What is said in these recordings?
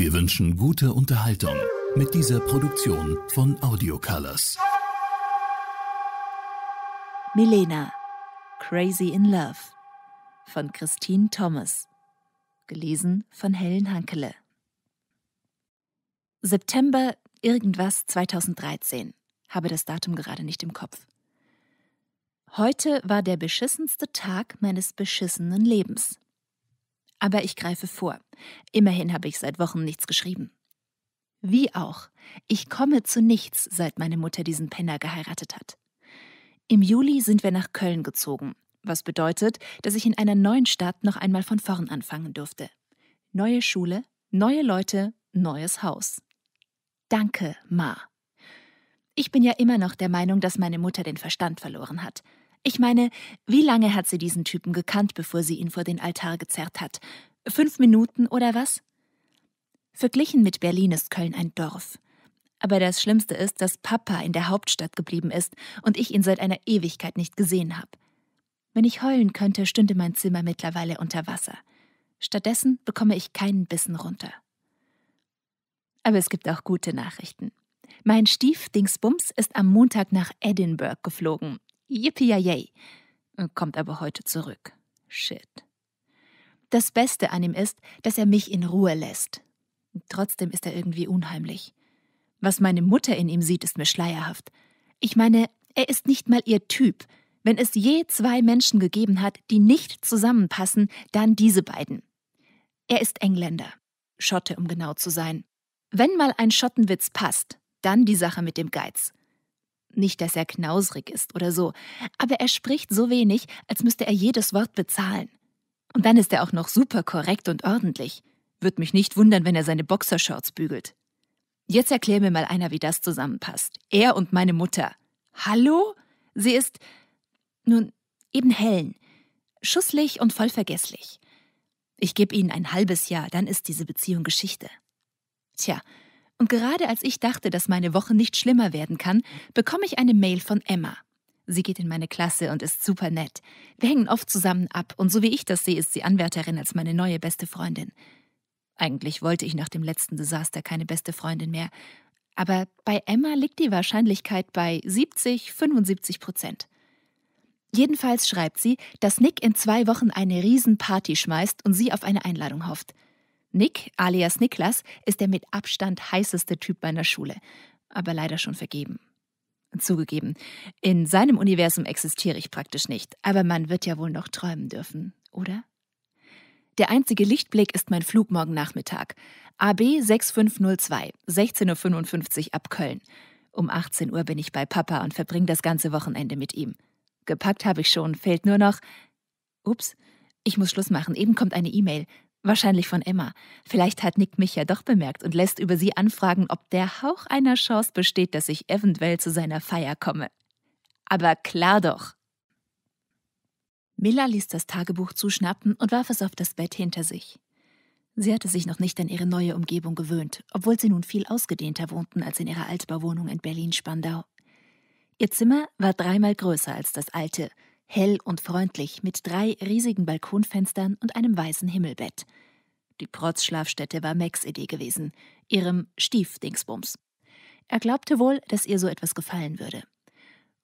Wir wünschen gute Unterhaltung mit dieser Produktion von Audiocolors. Milena, Crazy in Love von Christine Thomas. Gelesen von Helen Hankele. September irgendwas 2013. Habe das Datum gerade nicht im Kopf. Heute war der beschissenste Tag meines beschissenen Lebens. Aber ich greife vor. Immerhin habe ich seit Wochen nichts geschrieben. Wie auch, ich komme zu nichts, seit meine Mutter diesen Penner geheiratet hat. Im Juli sind wir nach Köln gezogen, was bedeutet, dass ich in einer neuen Stadt noch einmal von vorn anfangen durfte. Neue Schule, neue Leute, neues Haus. Danke, Ma. Ich bin ja immer noch der Meinung, dass meine Mutter den Verstand verloren hat. Ich meine, wie lange hat sie diesen Typen gekannt, bevor sie ihn vor den Altar gezerrt hat? Fünf Minuten oder was? Verglichen mit Berlin ist Köln ein Dorf. Aber das Schlimmste ist, dass Papa in der Hauptstadt geblieben ist und ich ihn seit einer Ewigkeit nicht gesehen habe. Wenn ich heulen könnte, stünde mein Zimmer mittlerweile unter Wasser. Stattdessen bekomme ich keinen Bissen runter. Aber es gibt auch gute Nachrichten. Mein Stief Dingsbums ist am Montag nach Edinburgh geflogen, Yippie-yay, äh, kommt aber heute zurück. Shit. Das Beste an ihm ist, dass er mich in Ruhe lässt. Trotzdem ist er irgendwie unheimlich. Was meine Mutter in ihm sieht, ist mir schleierhaft. Ich meine, er ist nicht mal ihr Typ. Wenn es je zwei Menschen gegeben hat, die nicht zusammenpassen, dann diese beiden. Er ist Engländer. Schotte, um genau zu sein. Wenn mal ein Schottenwitz passt, dann die Sache mit dem Geiz. Nicht, dass er knausrig ist oder so, aber er spricht so wenig, als müsste er jedes Wort bezahlen. Und dann ist er auch noch super korrekt und ordentlich. Wird mich nicht wundern, wenn er seine Boxershorts bügelt. Jetzt erklär mir mal einer, wie das zusammenpasst. Er und meine Mutter. Hallo? Sie ist nun eben Helen. Schusslich und voll vergesslich. Ich gebe ihnen ein halbes Jahr, dann ist diese Beziehung Geschichte. Tja, und gerade als ich dachte, dass meine Woche nicht schlimmer werden kann, bekomme ich eine Mail von Emma. Sie geht in meine Klasse und ist super nett. Wir hängen oft zusammen ab und so wie ich das sehe, ist sie Anwärterin als meine neue beste Freundin. Eigentlich wollte ich nach dem letzten Desaster keine beste Freundin mehr. Aber bei Emma liegt die Wahrscheinlichkeit bei 70, 75 Prozent. Jedenfalls schreibt sie, dass Nick in zwei Wochen eine Riesenparty schmeißt und sie auf eine Einladung hofft. Nick, alias Niklas, ist der mit Abstand heißeste Typ meiner Schule, aber leider schon vergeben. Zugegeben, in seinem Universum existiere ich praktisch nicht, aber man wird ja wohl noch träumen dürfen, oder? Der einzige Lichtblick ist mein Flug morgen Nachmittag. AB 6502, 16.55 Uhr ab Köln. Um 18 Uhr bin ich bei Papa und verbringe das ganze Wochenende mit ihm. Gepackt habe ich schon, fehlt nur noch. Ups, ich muss Schluss machen, eben kommt eine E-Mail. Wahrscheinlich von Emma. Vielleicht hat Nick mich ja doch bemerkt und lässt über sie anfragen, ob der Hauch einer Chance besteht, dass ich eventuell zu seiner Feier komme. Aber klar doch. Miller ließ das Tagebuch zuschnappen und warf es auf das Bett hinter sich. Sie hatte sich noch nicht an ihre neue Umgebung gewöhnt, obwohl sie nun viel ausgedehnter wohnten als in ihrer Altbauwohnung in Berlin-Spandau. Ihr Zimmer war dreimal größer als das alte, hell und freundlich mit drei riesigen Balkonfenstern und einem weißen Himmelbett. Die Protzschlafstätte war Max Idee gewesen, ihrem Stiefdingsbums. Er glaubte wohl, dass ihr so etwas gefallen würde.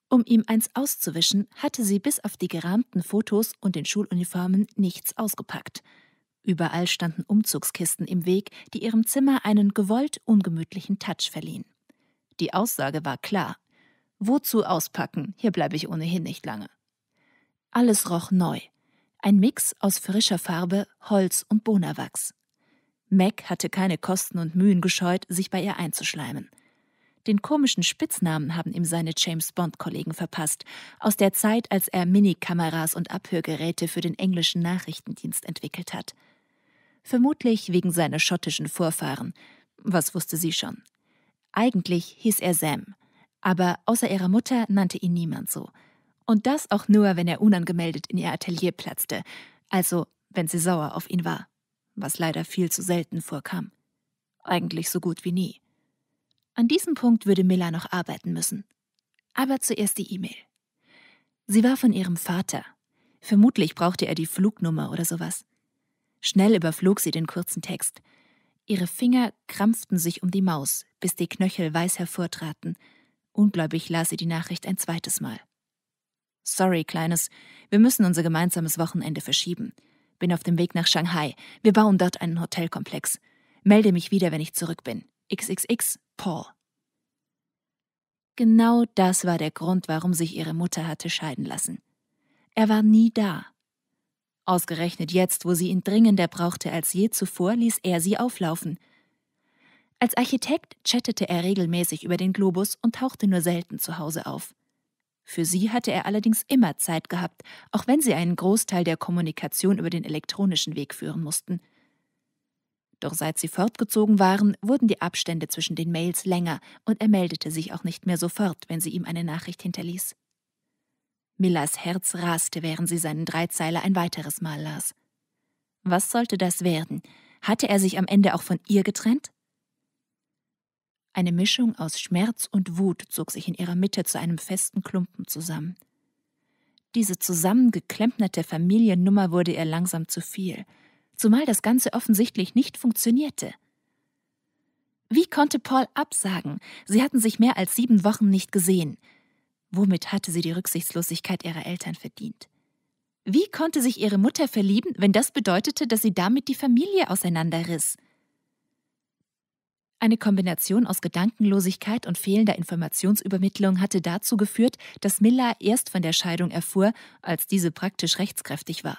Um ihm eins auszuwischen, hatte sie bis auf die gerahmten Fotos und den Schuluniformen nichts ausgepackt. Überall standen Umzugskisten im Weg, die ihrem Zimmer einen gewollt ungemütlichen Touch verliehen. Die Aussage war klar. Wozu auspacken? Hier bleibe ich ohnehin nicht lange. Alles roch neu. Ein Mix aus frischer Farbe, Holz und Bonawachs. Mac hatte keine Kosten und Mühen gescheut, sich bei ihr einzuschleimen. Den komischen Spitznamen haben ihm seine James Bond-Kollegen verpasst, aus der Zeit, als er Minikameras und Abhörgeräte für den englischen Nachrichtendienst entwickelt hat. Vermutlich wegen seiner schottischen Vorfahren. Was wusste sie schon? Eigentlich hieß er Sam, aber außer ihrer Mutter nannte ihn niemand so. Und das auch nur, wenn er unangemeldet in ihr Atelier platzte, also wenn sie sauer auf ihn war, was leider viel zu selten vorkam. Eigentlich so gut wie nie. An diesem Punkt würde Miller noch arbeiten müssen. Aber zuerst die E-Mail. Sie war von ihrem Vater. Vermutlich brauchte er die Flugnummer oder sowas. Schnell überflog sie den kurzen Text. Ihre Finger krampften sich um die Maus, bis die Knöchel weiß hervortraten. Ungläubig las sie die Nachricht ein zweites Mal. Sorry, Kleines, wir müssen unser gemeinsames Wochenende verschieben. Bin auf dem Weg nach Shanghai. Wir bauen dort einen Hotelkomplex. Melde mich wieder, wenn ich zurück bin. XXX Paul. Genau das war der Grund, warum sich ihre Mutter hatte scheiden lassen. Er war nie da. Ausgerechnet jetzt, wo sie ihn dringender brauchte als je zuvor, ließ er sie auflaufen. Als Architekt chattete er regelmäßig über den Globus und tauchte nur selten zu Hause auf. Für sie hatte er allerdings immer Zeit gehabt, auch wenn sie einen Großteil der Kommunikation über den elektronischen Weg führen mussten. Doch seit sie fortgezogen waren, wurden die Abstände zwischen den Mails länger und er meldete sich auch nicht mehr sofort, wenn sie ihm eine Nachricht hinterließ. Millas Herz raste, während sie seinen Dreizeiler ein weiteres Mal las. Was sollte das werden? Hatte er sich am Ende auch von ihr getrennt? Eine Mischung aus Schmerz und Wut zog sich in ihrer Mitte zu einem festen Klumpen zusammen. Diese zusammengeklempnerte Familiennummer wurde ihr langsam zu viel, zumal das Ganze offensichtlich nicht funktionierte. Wie konnte Paul absagen? Sie hatten sich mehr als sieben Wochen nicht gesehen. Womit hatte sie die Rücksichtslosigkeit ihrer Eltern verdient? Wie konnte sich ihre Mutter verlieben, wenn das bedeutete, dass sie damit die Familie auseinanderriss? Eine Kombination aus Gedankenlosigkeit und fehlender Informationsübermittlung hatte dazu geführt, dass Miller erst von der Scheidung erfuhr, als diese praktisch rechtskräftig war.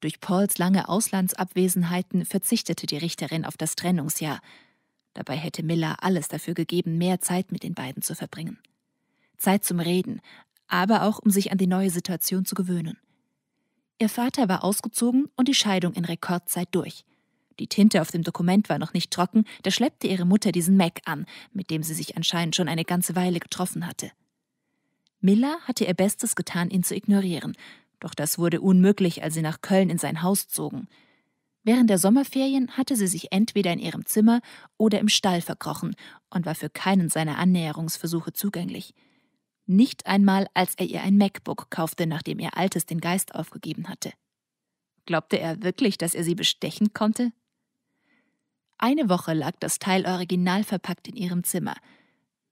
Durch Pauls lange Auslandsabwesenheiten verzichtete die Richterin auf das Trennungsjahr. Dabei hätte Miller alles dafür gegeben, mehr Zeit mit den beiden zu verbringen. Zeit zum Reden, aber auch um sich an die neue Situation zu gewöhnen. Ihr Vater war ausgezogen und die Scheidung in Rekordzeit durch. Die Tinte auf dem Dokument war noch nicht trocken, da schleppte ihre Mutter diesen Mac an, mit dem sie sich anscheinend schon eine ganze Weile getroffen hatte. Miller hatte ihr Bestes getan, ihn zu ignorieren, doch das wurde unmöglich, als sie nach Köln in sein Haus zogen. Während der Sommerferien hatte sie sich entweder in ihrem Zimmer oder im Stall verkrochen und war für keinen seiner Annäherungsversuche zugänglich. Nicht einmal, als er ihr ein MacBook kaufte, nachdem ihr altes den Geist aufgegeben hatte. Glaubte er wirklich, dass er sie bestechen konnte? Eine Woche lag das Teil original verpackt in ihrem Zimmer,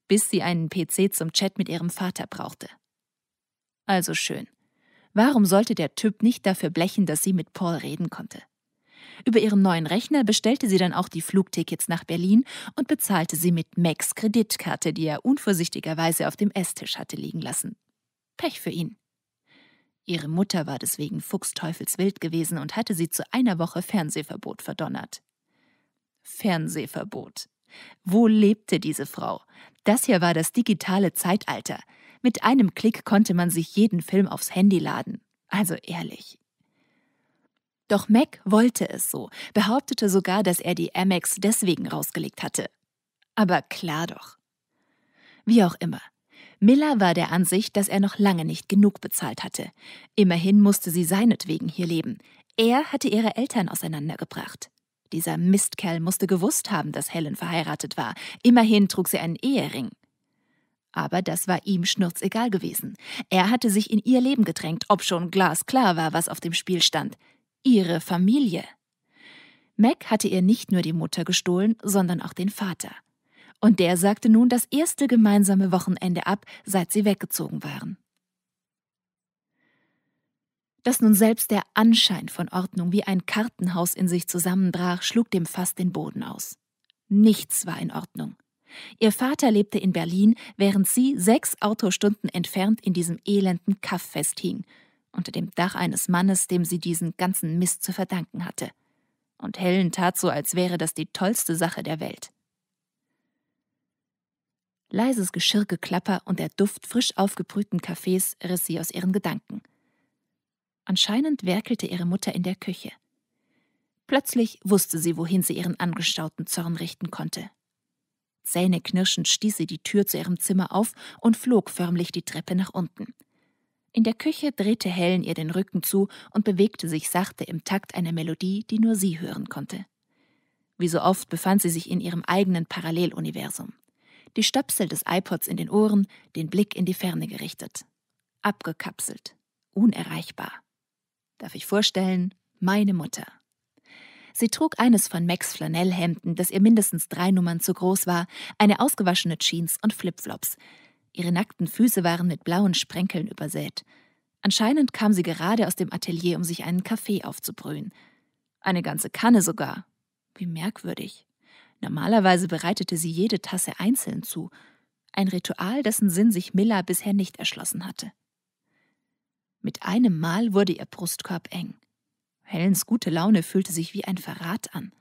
bis sie einen PC zum Chat mit ihrem Vater brauchte. Also schön. Warum sollte der Typ nicht dafür blechen, dass sie mit Paul reden konnte? Über ihren neuen Rechner bestellte sie dann auch die Flugtickets nach Berlin und bezahlte sie mit Max Kreditkarte, die er unvorsichtigerweise auf dem Esstisch hatte liegen lassen. Pech für ihn. Ihre Mutter war deswegen fuchsteufelswild gewesen und hatte sie zu einer Woche Fernsehverbot verdonnert. Fernsehverbot. Wo lebte diese Frau? Das hier war das digitale Zeitalter. Mit einem Klick konnte man sich jeden Film aufs Handy laden. Also ehrlich. Doch Mac wollte es so, behauptete sogar, dass er die Amex deswegen rausgelegt hatte. Aber klar doch. Wie auch immer. Miller war der Ansicht, dass er noch lange nicht genug bezahlt hatte. Immerhin musste sie seinetwegen hier leben. Er hatte ihre Eltern auseinandergebracht. Dieser Mistkerl musste gewusst haben, dass Helen verheiratet war. Immerhin trug sie einen Ehering. Aber das war ihm schnurzegal gewesen. Er hatte sich in ihr Leben gedrängt, ob schon glasklar war, was auf dem Spiel stand. Ihre Familie. Mac hatte ihr nicht nur die Mutter gestohlen, sondern auch den Vater. Und der sagte nun das erste gemeinsame Wochenende ab, seit sie weggezogen waren. Dass nun selbst der Anschein von Ordnung wie ein Kartenhaus in sich zusammenbrach, schlug dem Fass den Boden aus. Nichts war in Ordnung. Ihr Vater lebte in Berlin, während sie sechs Autostunden entfernt in diesem elenden Kaff festhing, unter dem Dach eines Mannes, dem sie diesen ganzen Mist zu verdanken hatte. Und Helen tat so, als wäre das die tollste Sache der Welt. Leises Geschirrgeklapper und der Duft frisch aufgebrühten Kaffees riss sie aus ihren Gedanken – Anscheinend werkelte ihre Mutter in der Küche. Plötzlich wusste sie, wohin sie ihren angestauten Zorn richten konnte. Zähneknirschend stieß sie die Tür zu ihrem Zimmer auf und flog förmlich die Treppe nach unten. In der Küche drehte Helen ihr den Rücken zu und bewegte sich sachte im Takt einer Melodie, die nur sie hören konnte. Wie so oft befand sie sich in ihrem eigenen Paralleluniversum. Die Stöpsel des iPods in den Ohren, den Blick in die Ferne gerichtet. Abgekapselt. Unerreichbar darf ich vorstellen, meine Mutter. Sie trug eines von Max Flanellhemden, das ihr mindestens drei Nummern zu groß war, eine ausgewaschene Jeans und Flipflops. Ihre nackten Füße waren mit blauen Sprenkeln übersät. Anscheinend kam sie gerade aus dem Atelier, um sich einen Kaffee aufzubrühen. Eine ganze Kanne sogar. Wie merkwürdig. Normalerweise bereitete sie jede Tasse einzeln zu. Ein Ritual, dessen Sinn sich Miller bisher nicht erschlossen hatte. Mit einem Mal wurde ihr Brustkorb eng. Helens gute Laune fühlte sich wie ein Verrat an.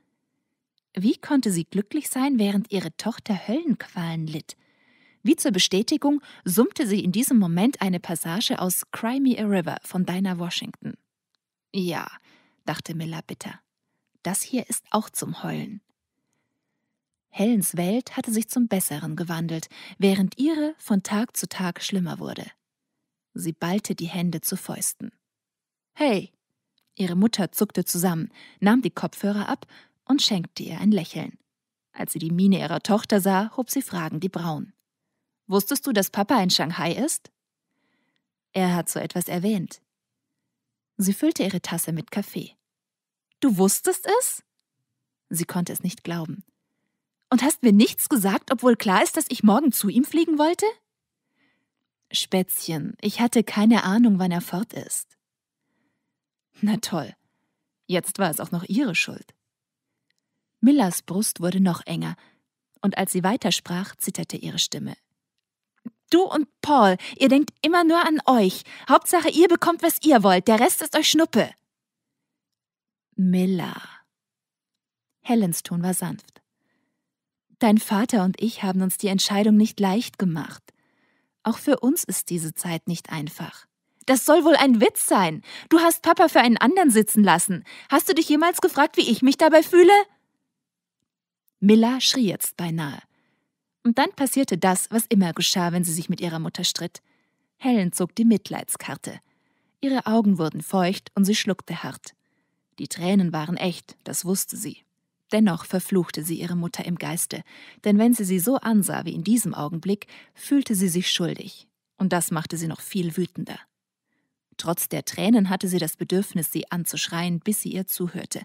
Wie konnte sie glücklich sein, während ihre Tochter Höllenqualen litt? Wie zur Bestätigung summte sie in diesem Moment eine Passage aus Cry Me a River von Dinah Washington. Ja, dachte Miller bitter. Das hier ist auch zum Heulen. Helens Welt hatte sich zum Besseren gewandelt, während ihre von Tag zu Tag schlimmer wurde. Sie ballte die Hände zu Fäusten. Hey! Ihre Mutter zuckte zusammen, nahm die Kopfhörer ab und schenkte ihr ein Lächeln. Als sie die Miene ihrer Tochter sah, hob sie fragend die Brauen. Wusstest du, dass Papa in Shanghai ist? Er hat so etwas erwähnt. Sie füllte ihre Tasse mit Kaffee. Du wusstest es? Sie konnte es nicht glauben. Und hast mir nichts gesagt, obwohl klar ist, dass ich morgen zu ihm fliegen wollte? Spätzchen, ich hatte keine Ahnung, wann er fort ist. Na toll, jetzt war es auch noch ihre Schuld. Millers Brust wurde noch enger, und als sie weitersprach, zitterte ihre Stimme. Du und Paul, ihr denkt immer nur an euch. Hauptsache, ihr bekommt, was ihr wollt, der Rest ist euch Schnuppe. Miller. Helens Ton war sanft. Dein Vater und ich haben uns die Entscheidung nicht leicht gemacht. Auch für uns ist diese Zeit nicht einfach. Das soll wohl ein Witz sein. Du hast Papa für einen anderen sitzen lassen. Hast du dich jemals gefragt, wie ich mich dabei fühle? Milla schrie jetzt beinahe. Und dann passierte das, was immer geschah, wenn sie sich mit ihrer Mutter stritt. Helen zog die Mitleidskarte. Ihre Augen wurden feucht und sie schluckte hart. Die Tränen waren echt, das wusste sie. Dennoch verfluchte sie ihre Mutter im Geiste, denn wenn sie sie so ansah wie in diesem Augenblick, fühlte sie sich schuldig, und das machte sie noch viel wütender. Trotz der Tränen hatte sie das Bedürfnis, sie anzuschreien, bis sie ihr zuhörte.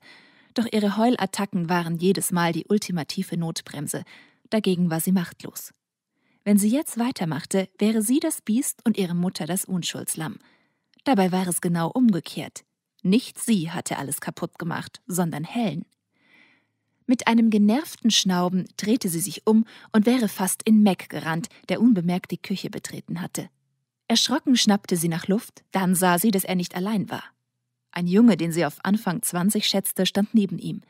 Doch ihre Heulattacken waren jedes Mal die ultimative Notbremse. Dagegen war sie machtlos. Wenn sie jetzt weitermachte, wäre sie das Biest und ihre Mutter das Unschuldslamm. Dabei war es genau umgekehrt. Nicht sie hatte alles kaputt gemacht, sondern Helen. Mit einem genervten Schnauben drehte sie sich um und wäre fast in Mac gerannt, der unbemerkt die Küche betreten hatte. Erschrocken schnappte sie nach Luft, dann sah sie, dass er nicht allein war. Ein Junge, den sie auf Anfang 20 schätzte, stand neben ihm.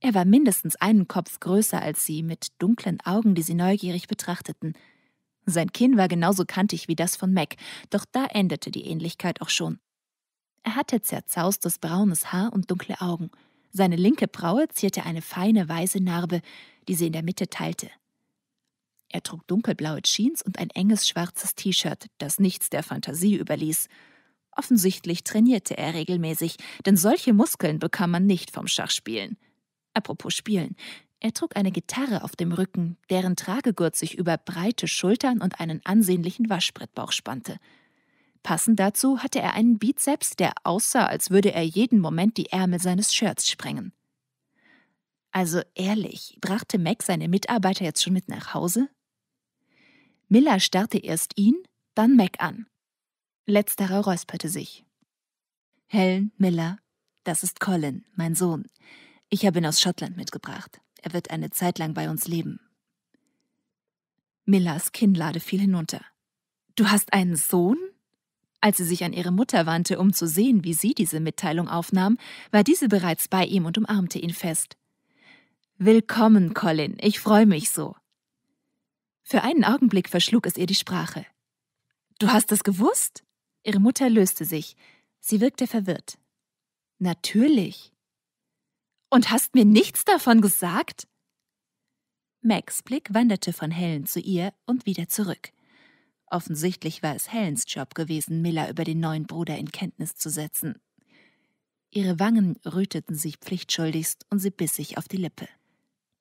Er war mindestens einen Kopf größer als sie, mit dunklen Augen, die sie neugierig betrachteten. Sein Kinn war genauso kantig wie das von Mac, doch da endete die Ähnlichkeit auch schon. Er hatte zerzaustes braunes Haar und dunkle Augen – seine linke Braue zierte eine feine weiße Narbe, die sie in der Mitte teilte. Er trug dunkelblaue Jeans und ein enges schwarzes T-Shirt, das nichts der Fantasie überließ. Offensichtlich trainierte er regelmäßig, denn solche Muskeln bekam man nicht vom Schachspielen. Apropos Spielen. Er trug eine Gitarre auf dem Rücken, deren Tragegurt sich über breite Schultern und einen ansehnlichen Waschbrettbauch spannte. Passend dazu hatte er einen Bizeps, der aussah, als würde er jeden Moment die Ärmel seines Shirts sprengen. Also ehrlich, brachte Mac seine Mitarbeiter jetzt schon mit nach Hause? Miller starrte erst ihn, dann Mac an. Letzterer räusperte sich. Helen, Miller, das ist Colin, mein Sohn. Ich habe ihn aus Schottland mitgebracht. Er wird eine Zeit lang bei uns leben. Millers Kinnlade fiel hinunter. Du hast einen Sohn? Als sie sich an ihre Mutter wandte, um zu sehen, wie sie diese Mitteilung aufnahm, war diese bereits bei ihm und umarmte ihn fest. Willkommen, Colin, ich freue mich so. Für einen Augenblick verschlug es ihr die Sprache. Du hast es gewusst? Ihre Mutter löste sich. Sie wirkte verwirrt. Natürlich. Und hast mir nichts davon gesagt? Max Blick wanderte von Helen zu ihr und wieder zurück. Offensichtlich war es Helens Job gewesen, Miller über den neuen Bruder in Kenntnis zu setzen. Ihre Wangen röteten sich pflichtschuldigst und sie biss sich auf die Lippe.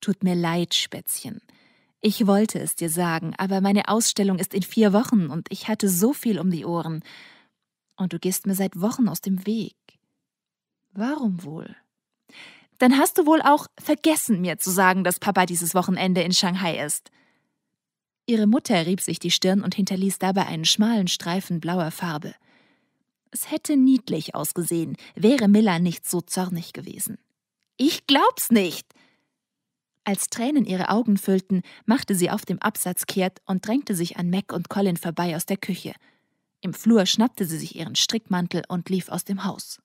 Tut mir leid, Spätzchen. Ich wollte es dir sagen, aber meine Ausstellung ist in vier Wochen und ich hatte so viel um die Ohren. Und du gehst mir seit Wochen aus dem Weg. Warum wohl? Dann hast du wohl auch vergessen, mir zu sagen, dass Papa dieses Wochenende in Shanghai ist. Ihre Mutter rieb sich die Stirn und hinterließ dabei einen schmalen Streifen blauer Farbe. Es hätte niedlich ausgesehen, wäre Miller nicht so zornig gewesen. Ich glaub's nicht! Als Tränen ihre Augen füllten, machte sie auf dem Absatz kehrt und drängte sich an Mac und Colin vorbei aus der Küche. Im Flur schnappte sie sich ihren Strickmantel und lief aus dem Haus.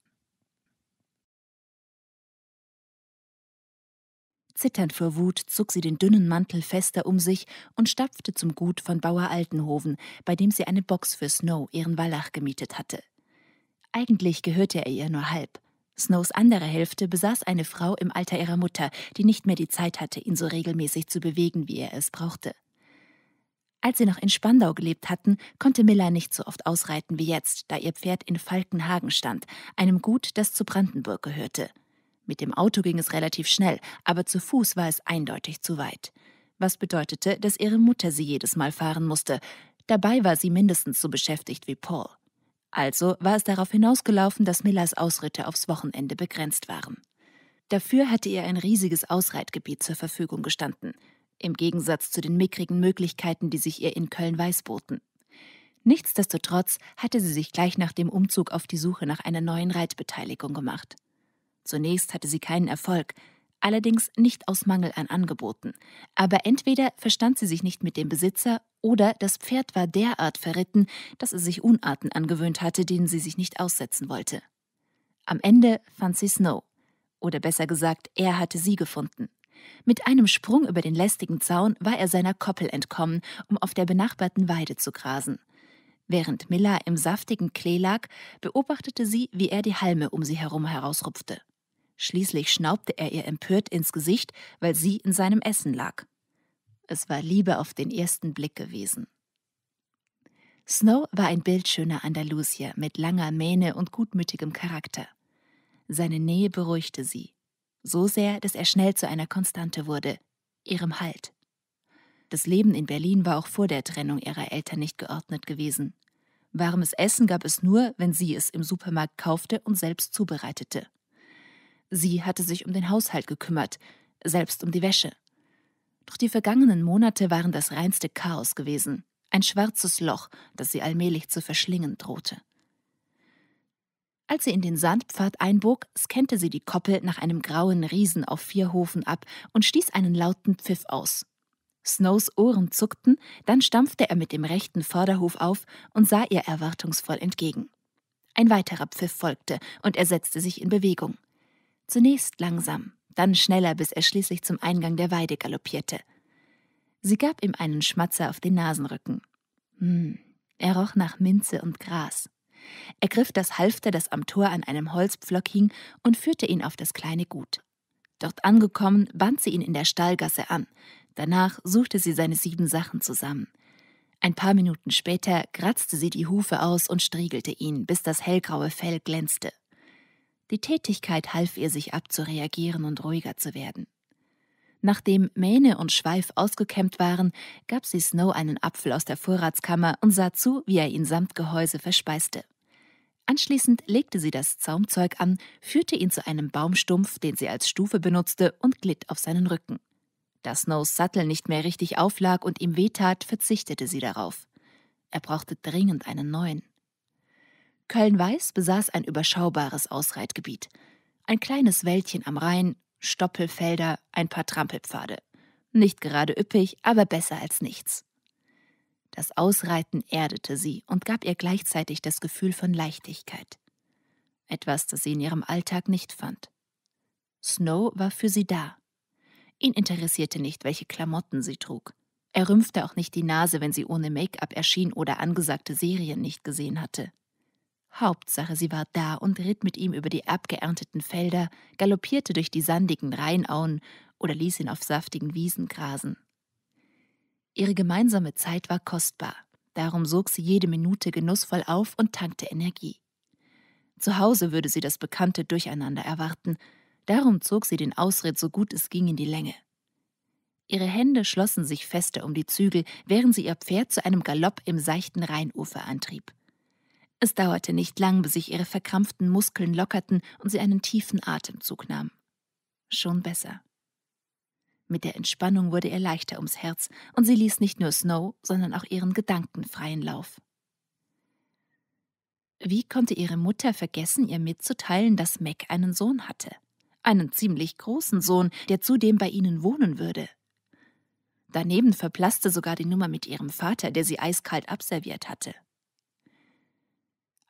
Zitternd vor Wut zog sie den dünnen Mantel fester um sich und stapfte zum Gut von Bauer Altenhoven, bei dem sie eine Box für Snow, ihren Wallach, gemietet hatte. Eigentlich gehörte er ihr nur halb. Snows andere Hälfte besaß eine Frau im Alter ihrer Mutter, die nicht mehr die Zeit hatte, ihn so regelmäßig zu bewegen, wie er es brauchte. Als sie noch in Spandau gelebt hatten, konnte Miller nicht so oft ausreiten wie jetzt, da ihr Pferd in Falkenhagen stand, einem Gut, das zu Brandenburg gehörte. Mit dem Auto ging es relativ schnell, aber zu Fuß war es eindeutig zu weit. Was bedeutete, dass ihre Mutter sie jedes Mal fahren musste. Dabei war sie mindestens so beschäftigt wie Paul. Also war es darauf hinausgelaufen, dass Millers Ausritte aufs Wochenende begrenzt waren. Dafür hatte ihr ein riesiges Ausreitgebiet zur Verfügung gestanden, im Gegensatz zu den mickrigen Möglichkeiten, die sich ihr in Köln-Weiß boten. Nichtsdestotrotz hatte sie sich gleich nach dem Umzug auf die Suche nach einer neuen Reitbeteiligung gemacht. Zunächst hatte sie keinen Erfolg, allerdings nicht aus Mangel an Angeboten. Aber entweder verstand sie sich nicht mit dem Besitzer oder das Pferd war derart verritten, dass es sich Unarten angewöhnt hatte, denen sie sich nicht aussetzen wollte. Am Ende fand sie Snow. Oder besser gesagt, er hatte sie gefunden. Mit einem Sprung über den lästigen Zaun war er seiner Koppel entkommen, um auf der benachbarten Weide zu grasen. Während Miller im saftigen Klee lag, beobachtete sie, wie er die Halme um sie herum herausrupfte. Schließlich schnaubte er ihr empört ins Gesicht, weil sie in seinem Essen lag. Es war Liebe auf den ersten Blick gewesen. Snow war ein bildschöner Andalusier mit langer Mähne und gutmütigem Charakter. Seine Nähe beruhigte sie, so sehr, dass er schnell zu einer Konstante wurde, ihrem Halt. Das Leben in Berlin war auch vor der Trennung ihrer Eltern nicht geordnet gewesen. Warmes Essen gab es nur, wenn sie es im Supermarkt kaufte und selbst zubereitete. Sie hatte sich um den Haushalt gekümmert, selbst um die Wäsche. Doch die vergangenen Monate waren das reinste Chaos gewesen, ein schwarzes Loch, das sie allmählich zu verschlingen drohte. Als sie in den Sandpfad einbog, scannte sie die Koppel nach einem grauen Riesen auf vier Hofen ab und stieß einen lauten Pfiff aus. Snows Ohren zuckten, dann stampfte er mit dem rechten Vorderhof auf und sah ihr erwartungsvoll entgegen. Ein weiterer Pfiff folgte und er setzte sich in Bewegung. Zunächst langsam, dann schneller, bis er schließlich zum Eingang der Weide galoppierte. Sie gab ihm einen Schmatzer auf den Nasenrücken. Hm, er roch nach Minze und Gras. Er griff das Halfter, das am Tor an einem Holzpflock hing, und führte ihn auf das kleine Gut. Dort angekommen, band sie ihn in der Stallgasse an. Danach suchte sie seine sieben Sachen zusammen. Ein paar Minuten später kratzte sie die Hufe aus und striegelte ihn, bis das hellgraue Fell glänzte. Die Tätigkeit half ihr, sich abzureagieren und ruhiger zu werden. Nachdem Mähne und Schweif ausgekämmt waren, gab sie Snow einen Apfel aus der Vorratskammer und sah zu, wie er ihn samt Gehäuse verspeiste. Anschließend legte sie das Zaumzeug an, führte ihn zu einem Baumstumpf, den sie als Stufe benutzte, und glitt auf seinen Rücken. Da Snows Sattel nicht mehr richtig auflag und ihm wehtat, verzichtete sie darauf. Er brauchte dringend einen neuen. Köln-Weiß besaß ein überschaubares Ausreitgebiet. Ein kleines Wäldchen am Rhein, Stoppelfelder, ein paar Trampelpfade. Nicht gerade üppig, aber besser als nichts. Das Ausreiten erdete sie und gab ihr gleichzeitig das Gefühl von Leichtigkeit. Etwas, das sie in ihrem Alltag nicht fand. Snow war für sie da. Ihn interessierte nicht, welche Klamotten sie trug. Er rümpfte auch nicht die Nase, wenn sie ohne Make-up erschien oder angesagte Serien nicht gesehen hatte. Hauptsache, sie war da und ritt mit ihm über die abgeernteten Felder, galoppierte durch die sandigen Rheinauen oder ließ ihn auf saftigen Wiesen grasen. Ihre gemeinsame Zeit war kostbar, darum sog sie jede Minute genussvoll auf und tankte Energie. Zu Hause würde sie das bekannte Durcheinander erwarten, darum zog sie den Ausritt so gut es ging in die Länge. Ihre Hände schlossen sich fester um die Zügel, während sie ihr Pferd zu einem Galopp im seichten Rheinufer antrieb. Es dauerte nicht lang, bis sich ihre verkrampften Muskeln lockerten und sie einen tiefen Atemzug nahm. Schon besser. Mit der Entspannung wurde ihr leichter ums Herz und sie ließ nicht nur Snow, sondern auch ihren Gedanken freien Lauf. Wie konnte ihre Mutter vergessen, ihr mitzuteilen, dass Mac einen Sohn hatte? Einen ziemlich großen Sohn, der zudem bei ihnen wohnen würde. Daneben verblasste sogar die Nummer mit ihrem Vater, der sie eiskalt abserviert hatte.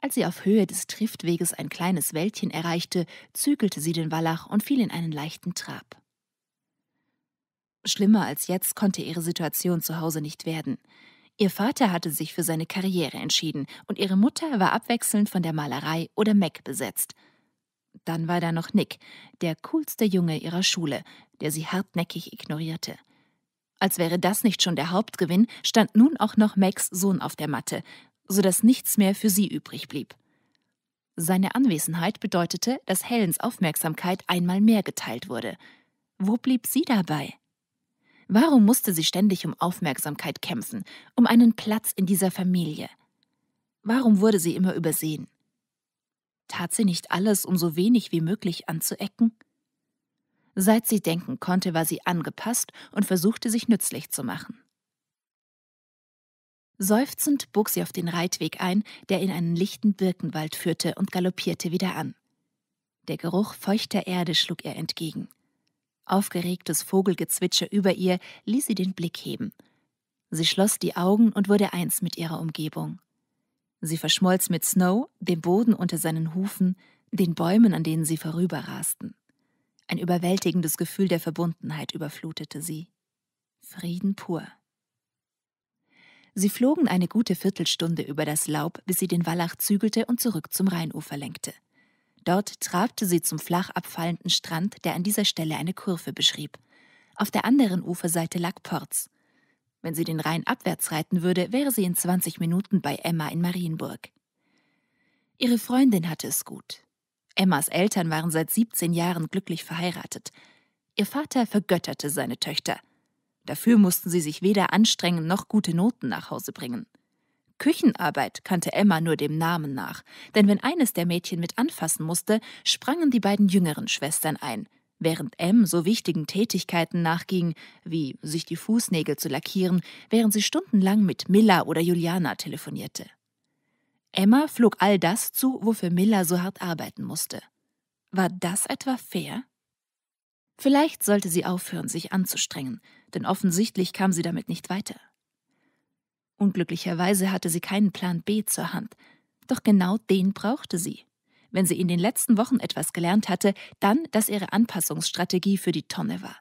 Als sie auf Höhe des Triftweges ein kleines Wäldchen erreichte, zügelte sie den Wallach und fiel in einen leichten Trab. Schlimmer als jetzt konnte ihre Situation zu Hause nicht werden. Ihr Vater hatte sich für seine Karriere entschieden und ihre Mutter war abwechselnd von der Malerei oder Mac besetzt. Dann war da noch Nick, der coolste Junge ihrer Schule, der sie hartnäckig ignorierte. Als wäre das nicht schon der Hauptgewinn, stand nun auch noch Macs Sohn auf der Matte, sodass nichts mehr für sie übrig blieb. Seine Anwesenheit bedeutete, dass Helens Aufmerksamkeit einmal mehr geteilt wurde. Wo blieb sie dabei? Warum musste sie ständig um Aufmerksamkeit kämpfen, um einen Platz in dieser Familie? Warum wurde sie immer übersehen? Tat sie nicht alles, um so wenig wie möglich anzuecken? Seit sie denken konnte, war sie angepasst und versuchte sich nützlich zu machen. Seufzend bog sie auf den Reitweg ein, der in einen lichten Birkenwald führte, und galoppierte wieder an. Der Geruch feuchter Erde schlug ihr entgegen. Aufgeregtes Vogelgezwitscher über ihr ließ sie den Blick heben. Sie schloss die Augen und wurde eins mit ihrer Umgebung. Sie verschmolz mit Snow, dem Boden unter seinen Hufen, den Bäumen, an denen sie vorüberrasten. Ein überwältigendes Gefühl der Verbundenheit überflutete sie. Frieden pur. Sie flogen eine gute Viertelstunde über das Laub, bis sie den Wallach zügelte und zurück zum Rheinufer lenkte. Dort trabte sie zum flach abfallenden Strand, der an dieser Stelle eine Kurve beschrieb. Auf der anderen Uferseite lag Porz. Wenn sie den Rhein abwärts reiten würde, wäre sie in 20 Minuten bei Emma in Marienburg. Ihre Freundin hatte es gut. Emmas Eltern waren seit 17 Jahren glücklich verheiratet. Ihr Vater vergötterte seine Töchter. Dafür mussten sie sich weder anstrengen noch gute Noten nach Hause bringen. Küchenarbeit kannte Emma nur dem Namen nach, denn wenn eines der Mädchen mit anfassen musste, sprangen die beiden jüngeren Schwestern ein, während M so wichtigen Tätigkeiten nachging, wie sich die Fußnägel zu lackieren, während sie stundenlang mit Milla oder Juliana telefonierte. Emma flog all das zu, wofür Milla so hart arbeiten musste. War das etwa fair? Vielleicht sollte sie aufhören, sich anzustrengen, denn offensichtlich kam sie damit nicht weiter. Unglücklicherweise hatte sie keinen Plan B zur Hand, doch genau den brauchte sie. Wenn sie in den letzten Wochen etwas gelernt hatte, dann, dass ihre Anpassungsstrategie für die Tonne war.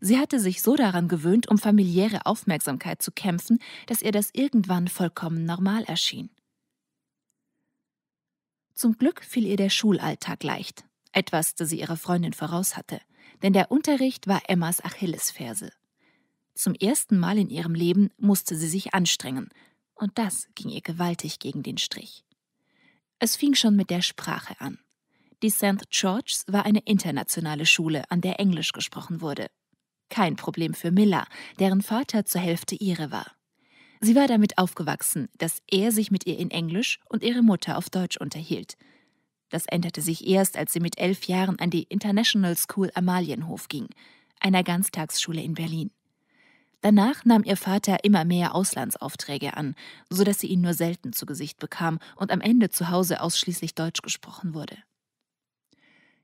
Sie hatte sich so daran gewöhnt, um familiäre Aufmerksamkeit zu kämpfen, dass ihr das irgendwann vollkommen normal erschien. Zum Glück fiel ihr der Schulalltag leicht, etwas, das sie ihrer Freundin voraus hatte denn der Unterricht war Emmas Achillesferse. Zum ersten Mal in ihrem Leben musste sie sich anstrengen, und das ging ihr gewaltig gegen den Strich. Es fing schon mit der Sprache an. Die St. George's war eine internationale Schule, an der Englisch gesprochen wurde. Kein Problem für Miller, deren Vater zur Hälfte ihre war. Sie war damit aufgewachsen, dass er sich mit ihr in Englisch und ihre Mutter auf Deutsch unterhielt – das änderte sich erst, als sie mit elf Jahren an die International School Amalienhof ging, einer Ganztagsschule in Berlin. Danach nahm ihr Vater immer mehr Auslandsaufträge an, so dass sie ihn nur selten zu Gesicht bekam und am Ende zu Hause ausschließlich Deutsch gesprochen wurde.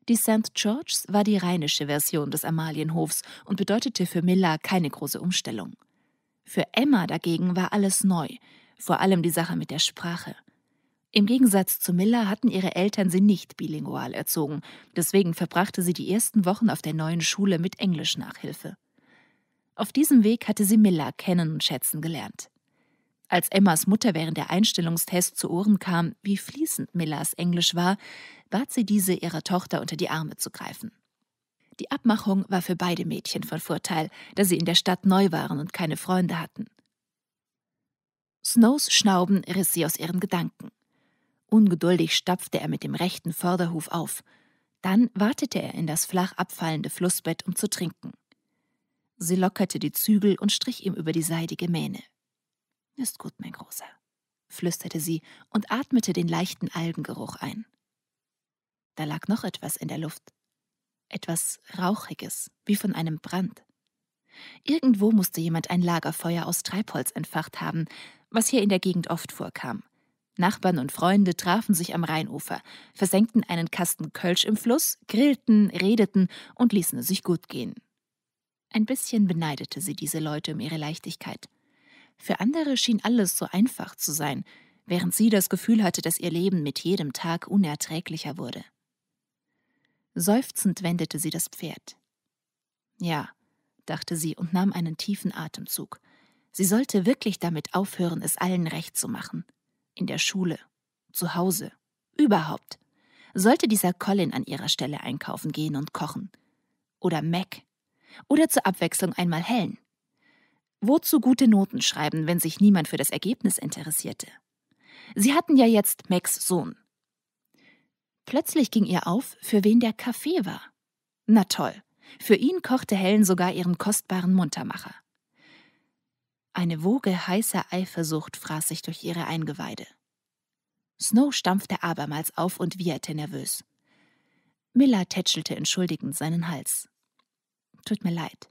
Die St. George's war die rheinische Version des Amalienhofs und bedeutete für Miller keine große Umstellung. Für Emma dagegen war alles neu, vor allem die Sache mit der Sprache. Im Gegensatz zu Miller hatten ihre Eltern sie nicht bilingual erzogen, deswegen verbrachte sie die ersten Wochen auf der neuen Schule mit Englischnachhilfe. Auf diesem Weg hatte sie Miller kennen und schätzen gelernt. Als Emmas Mutter während der Einstellungstests zu Ohren kam, wie fließend Millers Englisch war, bat sie diese, ihrer Tochter unter die Arme zu greifen. Die Abmachung war für beide Mädchen von Vorteil, da sie in der Stadt neu waren und keine Freunde hatten. Snows Schnauben riss sie aus ihren Gedanken. Ungeduldig stapfte er mit dem rechten Vorderhuf auf. Dann wartete er in das flach abfallende Flussbett, um zu trinken. Sie lockerte die Zügel und strich ihm über die seidige Mähne. Ist gut, mein Großer, flüsterte sie und atmete den leichten Algengeruch ein. Da lag noch etwas in der Luft. Etwas Rauchiges, wie von einem Brand. Irgendwo musste jemand ein Lagerfeuer aus Treibholz entfacht haben, was hier in der Gegend oft vorkam. Nachbarn und Freunde trafen sich am Rheinufer, versenkten einen Kasten Kölsch im Fluss, grillten, redeten und ließen es sich gut gehen. Ein bisschen beneidete sie diese Leute um ihre Leichtigkeit. Für andere schien alles so einfach zu sein, während sie das Gefühl hatte, dass ihr Leben mit jedem Tag unerträglicher wurde. Seufzend wendete sie das Pferd. Ja, dachte sie und nahm einen tiefen Atemzug. Sie sollte wirklich damit aufhören, es allen recht zu machen in der Schule, zu Hause, überhaupt. Sollte dieser Colin an ihrer Stelle einkaufen gehen und kochen? Oder Mac? Oder zur Abwechslung einmal Helen? Wozu gute Noten schreiben, wenn sich niemand für das Ergebnis interessierte? Sie hatten ja jetzt Macs Sohn. Plötzlich ging ihr auf, für wen der Kaffee war. Na toll, für ihn kochte Helen sogar ihren kostbaren Muntermacher. Eine Woge heißer Eifersucht fraß sich durch ihre Eingeweide. Snow stampfte abermals auf und wieherte nervös. Miller tätschelte entschuldigend seinen Hals. Tut mir leid,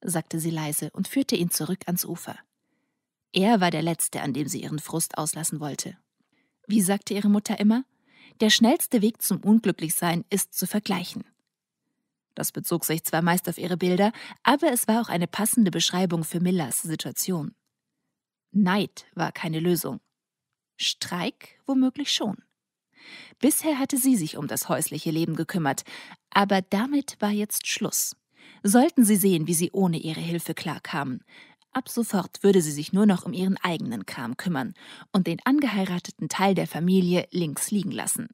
sagte sie leise und führte ihn zurück ans Ufer. Er war der Letzte, an dem sie ihren Frust auslassen wollte. Wie sagte ihre Mutter immer? Der schnellste Weg zum Unglücklichsein ist zu vergleichen. Das bezog sich zwar meist auf ihre Bilder, aber es war auch eine passende Beschreibung für Millers Situation. Neid war keine Lösung. Streik womöglich schon. Bisher hatte sie sich um das häusliche Leben gekümmert, aber damit war jetzt Schluss. Sollten sie sehen, wie sie ohne ihre Hilfe klarkamen. Ab sofort würde sie sich nur noch um ihren eigenen Kram kümmern und den angeheirateten Teil der Familie links liegen lassen.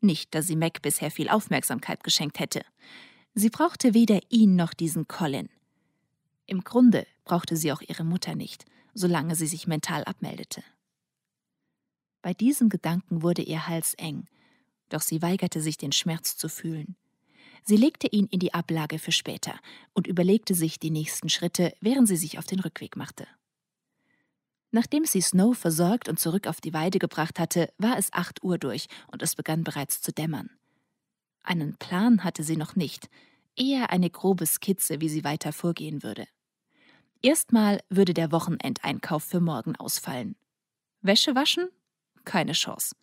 Nicht, dass sie Mac bisher viel Aufmerksamkeit geschenkt hätte. Sie brauchte weder ihn noch diesen Colin. Im Grunde brauchte sie auch ihre Mutter nicht, solange sie sich mental abmeldete. Bei diesem Gedanken wurde ihr Hals eng, doch sie weigerte sich, den Schmerz zu fühlen. Sie legte ihn in die Ablage für später und überlegte sich die nächsten Schritte, während sie sich auf den Rückweg machte. Nachdem sie Snow versorgt und zurück auf die Weide gebracht hatte, war es acht Uhr durch und es begann bereits zu dämmern. Einen Plan hatte sie noch nicht, eher eine grobe Skizze, wie sie weiter vorgehen würde. Erstmal würde der Wochenendeinkauf für morgen ausfallen. Wäsche waschen? Keine Chance.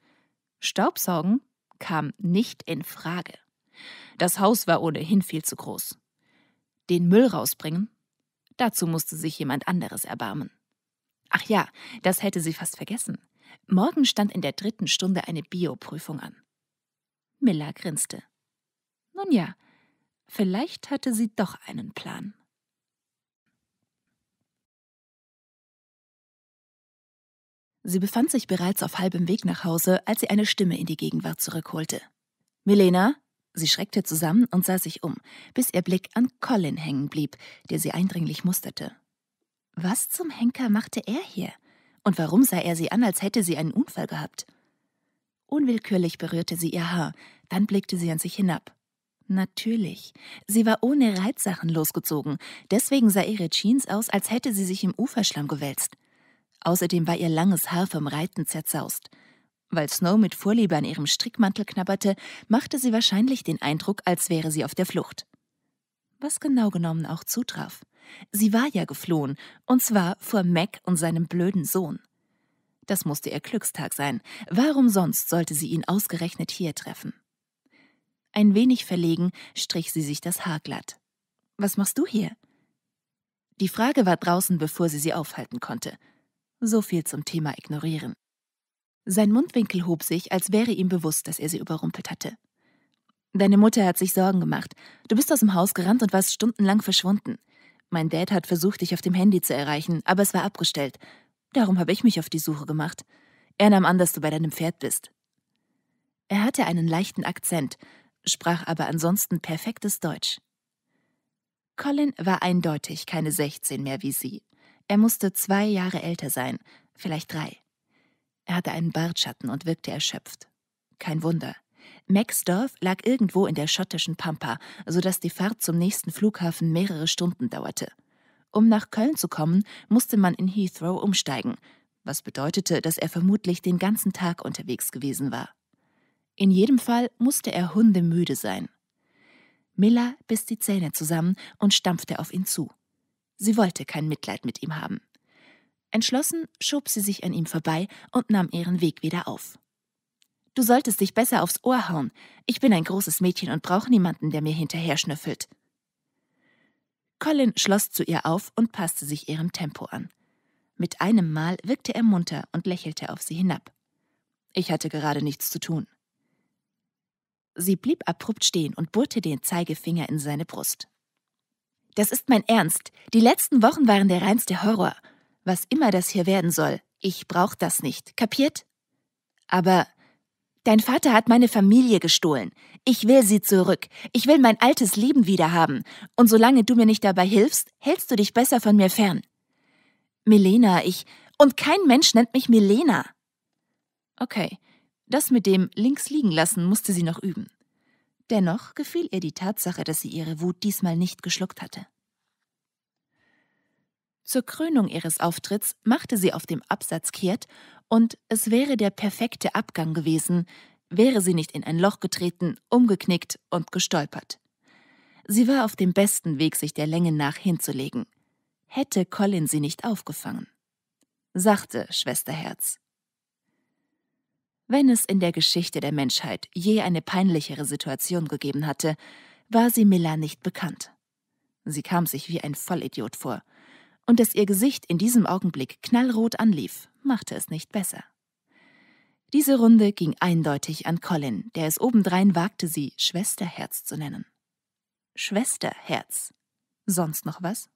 Staubsaugen kam nicht in Frage. Das Haus war ohnehin viel zu groß. Den Müll rausbringen? Dazu musste sich jemand anderes erbarmen. Ach ja, das hätte sie fast vergessen. Morgen stand in der dritten Stunde eine Bioprüfung an. Miller grinste. Nun ja, vielleicht hatte sie doch einen Plan. Sie befand sich bereits auf halbem Weg nach Hause, als sie eine Stimme in die Gegenwart zurückholte. Milena? Sie schreckte zusammen und sah sich um, bis ihr Blick an Colin hängen blieb, der sie eindringlich musterte. Was zum Henker machte er hier? Und warum sah er sie an, als hätte sie einen Unfall gehabt? Unwillkürlich berührte sie ihr Haar, dann blickte sie an sich hinab. Natürlich. Sie war ohne Reitsachen losgezogen. Deswegen sah ihre Jeans aus, als hätte sie sich im Uferschlamm gewälzt. Außerdem war ihr langes Haar vom Reiten zerzaust. Weil Snow mit Vorliebe an ihrem Strickmantel knabberte, machte sie wahrscheinlich den Eindruck, als wäre sie auf der Flucht. Was genau genommen auch zutraf. Sie war ja geflohen, und zwar vor Mac und seinem blöden Sohn. Das musste ihr Glückstag sein. Warum sonst sollte sie ihn ausgerechnet hier treffen? Ein wenig verlegen strich sie sich das Haar glatt. Was machst du hier? Die Frage war draußen, bevor sie sie aufhalten konnte. So viel zum Thema ignorieren. Sein Mundwinkel hob sich, als wäre ihm bewusst, dass er sie überrumpelt hatte. Deine Mutter hat sich Sorgen gemacht. Du bist aus dem Haus gerannt und warst stundenlang verschwunden. Mein Dad hat versucht, dich auf dem Handy zu erreichen, aber es war abgestellt. Darum habe ich mich auf die Suche gemacht. Er nahm an, dass du bei deinem Pferd bist. Er hatte einen leichten Akzent, sprach aber ansonsten perfektes Deutsch. Colin war eindeutig keine 16 mehr wie sie. Er musste zwei Jahre älter sein, vielleicht drei. Er hatte einen Bartschatten und wirkte erschöpft. Kein Wunder. Maxdorf lag irgendwo in der schottischen Pampa, sodass die Fahrt zum nächsten Flughafen mehrere Stunden dauerte. Um nach Köln zu kommen, musste man in Heathrow umsteigen, was bedeutete, dass er vermutlich den ganzen Tag unterwegs gewesen war. In jedem Fall musste er hundemüde sein. Miller biss die Zähne zusammen und stampfte auf ihn zu. Sie wollte kein Mitleid mit ihm haben. Entschlossen schob sie sich an ihm vorbei und nahm ihren Weg wieder auf. Du solltest dich besser aufs Ohr hauen. Ich bin ein großes Mädchen und brauche niemanden, der mir hinterher schnüffelt. Colin schloss zu ihr auf und passte sich ihrem Tempo an. Mit einem Mal wirkte er munter und lächelte auf sie hinab. Ich hatte gerade nichts zu tun. Sie blieb abrupt stehen und bohrte den Zeigefinger in seine Brust. Das ist mein Ernst. Die letzten Wochen waren der reinste Horror. Was immer das hier werden soll, ich brauch das nicht. Kapiert? Aber dein Vater hat meine Familie gestohlen. Ich will sie zurück. Ich will mein altes Leben wiederhaben. Und solange du mir nicht dabei hilfst, hältst du dich besser von mir fern. Milena, ich. Und kein Mensch nennt mich Milena. Okay, das mit dem links liegen lassen musste sie noch üben. Dennoch gefiel ihr die Tatsache, dass sie ihre Wut diesmal nicht geschluckt hatte. Zur Krönung ihres Auftritts machte sie auf dem Absatz kehrt und es wäre der perfekte Abgang gewesen, wäre sie nicht in ein Loch getreten, umgeknickt und gestolpert. Sie war auf dem besten Weg, sich der Länge nach hinzulegen. Hätte Colin sie nicht aufgefangen. Sachte, Schwesterherz, wenn es in der Geschichte der Menschheit je eine peinlichere Situation gegeben hatte, war sie Miller nicht bekannt. Sie kam sich wie ein Vollidiot vor. Und dass ihr Gesicht in diesem Augenblick knallrot anlief, machte es nicht besser. Diese Runde ging eindeutig an Colin, der es obendrein wagte, sie Schwesterherz zu nennen. Schwesterherz. Sonst noch was?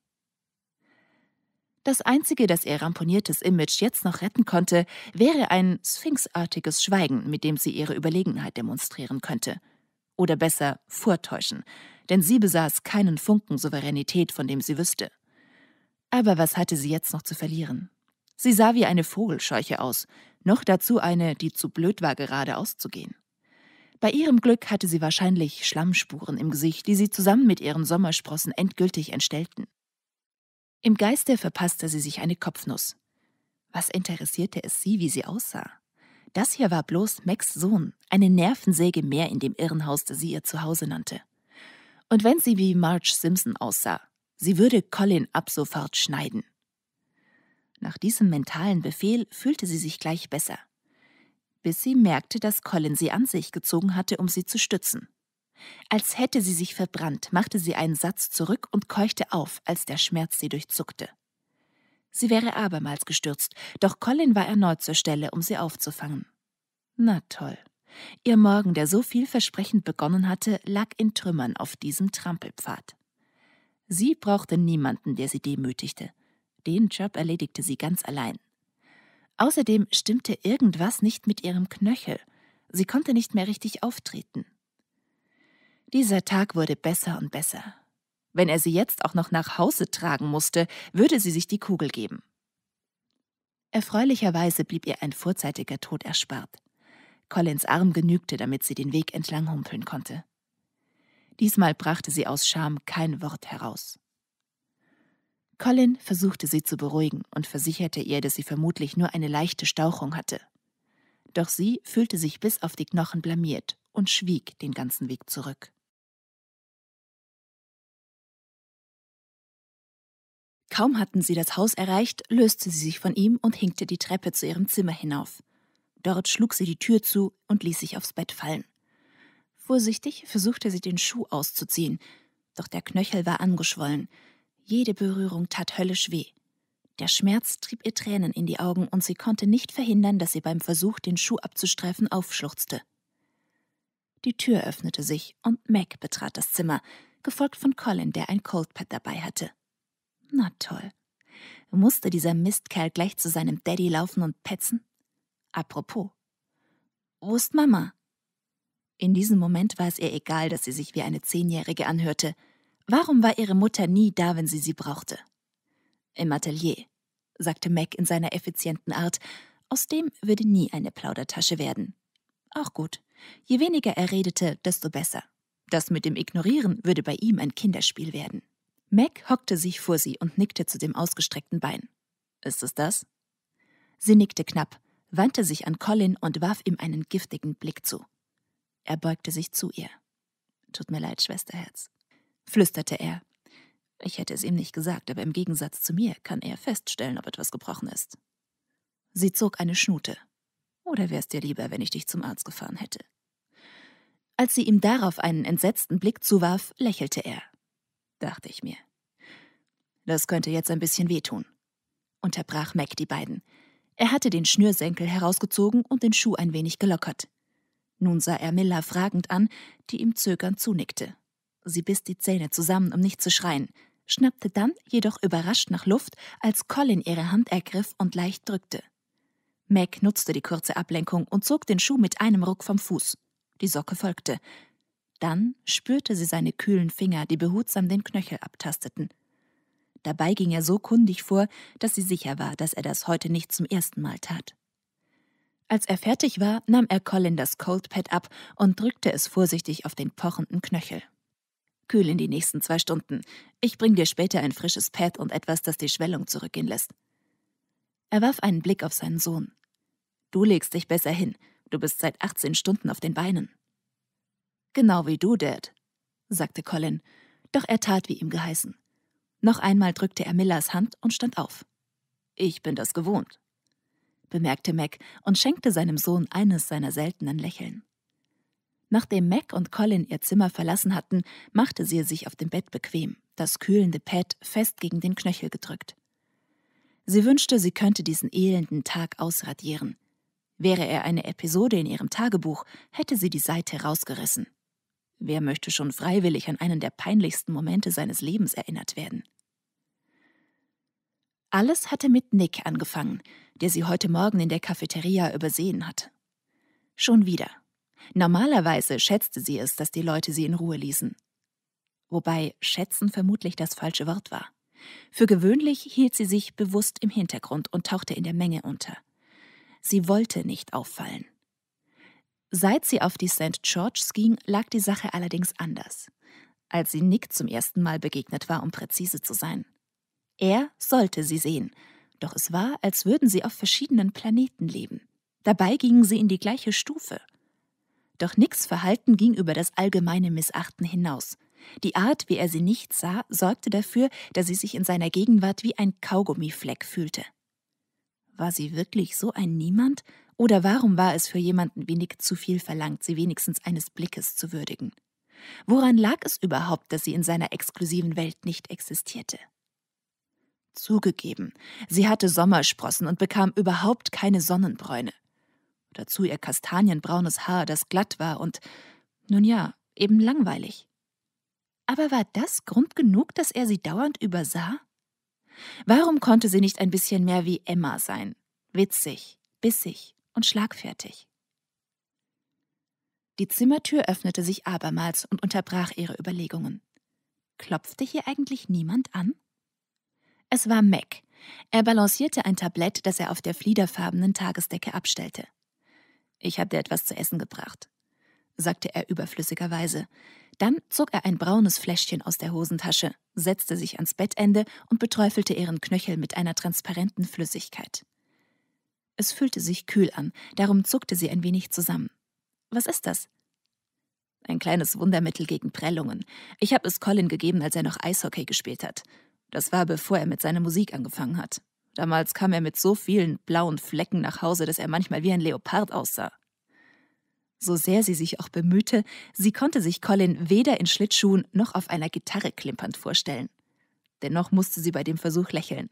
Das Einzige, das ihr ramponiertes Image jetzt noch retten konnte, wäre ein sphinxartiges Schweigen, mit dem sie ihre Überlegenheit demonstrieren könnte. Oder besser vortäuschen, denn sie besaß keinen Funken Souveränität, von dem sie wüsste. Aber was hatte sie jetzt noch zu verlieren? Sie sah wie eine Vogelscheuche aus, noch dazu eine, die zu blöd war, gerade auszugehen. Bei ihrem Glück hatte sie wahrscheinlich Schlammspuren im Gesicht, die sie zusammen mit ihren Sommersprossen endgültig entstellten. Im Geiste verpasste sie sich eine Kopfnuss. Was interessierte es sie, wie sie aussah? Das hier war bloß Max Sohn, eine Nervensäge mehr in dem Irrenhaus, das sie ihr Zuhause nannte. Und wenn sie wie Marge Simpson aussah, sie würde Colin ab sofort schneiden. Nach diesem mentalen Befehl fühlte sie sich gleich besser, bis sie merkte, dass Colin sie an sich gezogen hatte, um sie zu stützen. Als hätte sie sich verbrannt, machte sie einen Satz zurück und keuchte auf, als der Schmerz sie durchzuckte. Sie wäre abermals gestürzt, doch Colin war erneut zur Stelle, um sie aufzufangen. Na toll. Ihr Morgen, der so vielversprechend begonnen hatte, lag in Trümmern auf diesem Trampelpfad. Sie brauchte niemanden, der sie demütigte. Den Job erledigte sie ganz allein. Außerdem stimmte irgendwas nicht mit ihrem Knöchel. Sie konnte nicht mehr richtig auftreten. Dieser Tag wurde besser und besser. Wenn er sie jetzt auch noch nach Hause tragen musste, würde sie sich die Kugel geben. Erfreulicherweise blieb ihr ein vorzeitiger Tod erspart. Collins Arm genügte, damit sie den Weg entlang humpeln konnte. Diesmal brachte sie aus Scham kein Wort heraus. Colin versuchte sie zu beruhigen und versicherte ihr, dass sie vermutlich nur eine leichte Stauchung hatte. Doch sie fühlte sich bis auf die Knochen blamiert und schwieg den ganzen Weg zurück. Kaum hatten sie das Haus erreicht, löste sie sich von ihm und hinkte die Treppe zu ihrem Zimmer hinauf. Dort schlug sie die Tür zu und ließ sich aufs Bett fallen. Vorsichtig versuchte sie den Schuh auszuziehen, doch der Knöchel war angeschwollen. Jede Berührung tat höllisch weh. Der Schmerz trieb ihr Tränen in die Augen und sie konnte nicht verhindern, dass sie beim Versuch, den Schuh abzustreifen, aufschluchzte. Die Tür öffnete sich und Mac betrat das Zimmer, gefolgt von Colin, der ein Coldpad dabei hatte. Na toll. Musste dieser Mistkerl gleich zu seinem Daddy laufen und petzen? Apropos. Wo ist Mama? In diesem Moment war es ihr egal, dass sie sich wie eine Zehnjährige anhörte. Warum war ihre Mutter nie da, wenn sie sie brauchte? Im Atelier, sagte Mac in seiner effizienten Art. Aus dem würde nie eine Plaudertasche werden. Auch gut. Je weniger er redete, desto besser. Das mit dem Ignorieren würde bei ihm ein Kinderspiel werden. Mac hockte sich vor sie und nickte zu dem ausgestreckten Bein. Ist es das? Sie nickte knapp, wandte sich an Colin und warf ihm einen giftigen Blick zu. Er beugte sich zu ihr. Tut mir leid, Schwesterherz, flüsterte er. Ich hätte es ihm nicht gesagt, aber im Gegensatz zu mir kann er feststellen, ob etwas gebrochen ist. Sie zog eine Schnute. Oder wär's dir lieber, wenn ich dich zum Arzt gefahren hätte? Als sie ihm darauf einen entsetzten Blick zuwarf, lächelte er dachte ich mir. Das könnte jetzt ein bisschen wehtun, unterbrach Mac die beiden. Er hatte den Schnürsenkel herausgezogen und den Schuh ein wenig gelockert. Nun sah er Miller fragend an, die ihm zögernd zunickte. Sie biss die Zähne zusammen, um nicht zu schreien, schnappte dann jedoch überrascht nach Luft, als Colin ihre Hand ergriff und leicht drückte. Mac nutzte die kurze Ablenkung und zog den Schuh mit einem Ruck vom Fuß. Die Socke folgte. Dann spürte sie seine kühlen Finger, die behutsam den Knöchel abtasteten. Dabei ging er so kundig vor, dass sie sicher war, dass er das heute nicht zum ersten Mal tat. Als er fertig war, nahm er Colin das Cold Pad ab und drückte es vorsichtig auf den pochenden Knöchel. Kühl in die nächsten zwei Stunden. Ich bring dir später ein frisches Pad und etwas, das die Schwellung zurückgehen lässt. Er warf einen Blick auf seinen Sohn. Du legst dich besser hin. Du bist seit 18 Stunden auf den Beinen. Genau wie du, Dad, sagte Colin, doch er tat wie ihm geheißen. Noch einmal drückte er Millers Hand und stand auf. Ich bin das gewohnt, bemerkte Mac und schenkte seinem Sohn eines seiner seltenen Lächeln. Nachdem Mac und Colin ihr Zimmer verlassen hatten, machte sie sich auf dem Bett bequem, das kühlende Pad fest gegen den Knöchel gedrückt. Sie wünschte, sie könnte diesen elenden Tag ausradieren. Wäre er eine Episode in ihrem Tagebuch, hätte sie die Seite rausgerissen. Wer möchte schon freiwillig an einen der peinlichsten Momente seines Lebens erinnert werden? Alles hatte mit Nick angefangen, der sie heute Morgen in der Cafeteria übersehen hat. Schon wieder. Normalerweise schätzte sie es, dass die Leute sie in Ruhe ließen. Wobei schätzen vermutlich das falsche Wort war. Für gewöhnlich hielt sie sich bewusst im Hintergrund und tauchte in der Menge unter. Sie wollte nicht auffallen. Seit sie auf die St. George's ging, lag die Sache allerdings anders, als sie Nick zum ersten Mal begegnet war, um präzise zu sein. Er sollte sie sehen, doch es war, als würden sie auf verschiedenen Planeten leben. Dabei gingen sie in die gleiche Stufe. Doch Nicks Verhalten ging über das allgemeine Missachten hinaus. Die Art, wie er sie nicht sah, sorgte dafür, dass sie sich in seiner Gegenwart wie ein Kaugummifleck fühlte. War sie wirklich so ein Niemand, oder warum war es für jemanden wenig zu viel verlangt, sie wenigstens eines Blickes zu würdigen? Woran lag es überhaupt, dass sie in seiner exklusiven Welt nicht existierte? Zugegeben, sie hatte Sommersprossen und bekam überhaupt keine Sonnenbräune. Dazu ihr kastanienbraunes Haar, das glatt war und, nun ja, eben langweilig. Aber war das Grund genug, dass er sie dauernd übersah? Warum konnte sie nicht ein bisschen mehr wie Emma sein? Witzig, bissig, und schlagfertig. Die Zimmertür öffnete sich abermals und unterbrach ihre Überlegungen. Klopfte hier eigentlich niemand an? Es war Mac. Er balancierte ein Tablett, das er auf der fliederfarbenen Tagesdecke abstellte. Ich habe dir etwas zu essen gebracht, sagte er überflüssigerweise. Dann zog er ein braunes Fläschchen aus der Hosentasche, setzte sich ans Bettende und beträufelte ihren Knöchel mit einer transparenten Flüssigkeit. Es fühlte sich kühl an, darum zuckte sie ein wenig zusammen. Was ist das? Ein kleines Wundermittel gegen Prellungen. Ich habe es Colin gegeben, als er noch Eishockey gespielt hat. Das war, bevor er mit seiner Musik angefangen hat. Damals kam er mit so vielen blauen Flecken nach Hause, dass er manchmal wie ein Leopard aussah. So sehr sie sich auch bemühte, sie konnte sich Colin weder in Schlittschuhen noch auf einer Gitarre klimpernd vorstellen. Dennoch musste sie bei dem Versuch lächeln.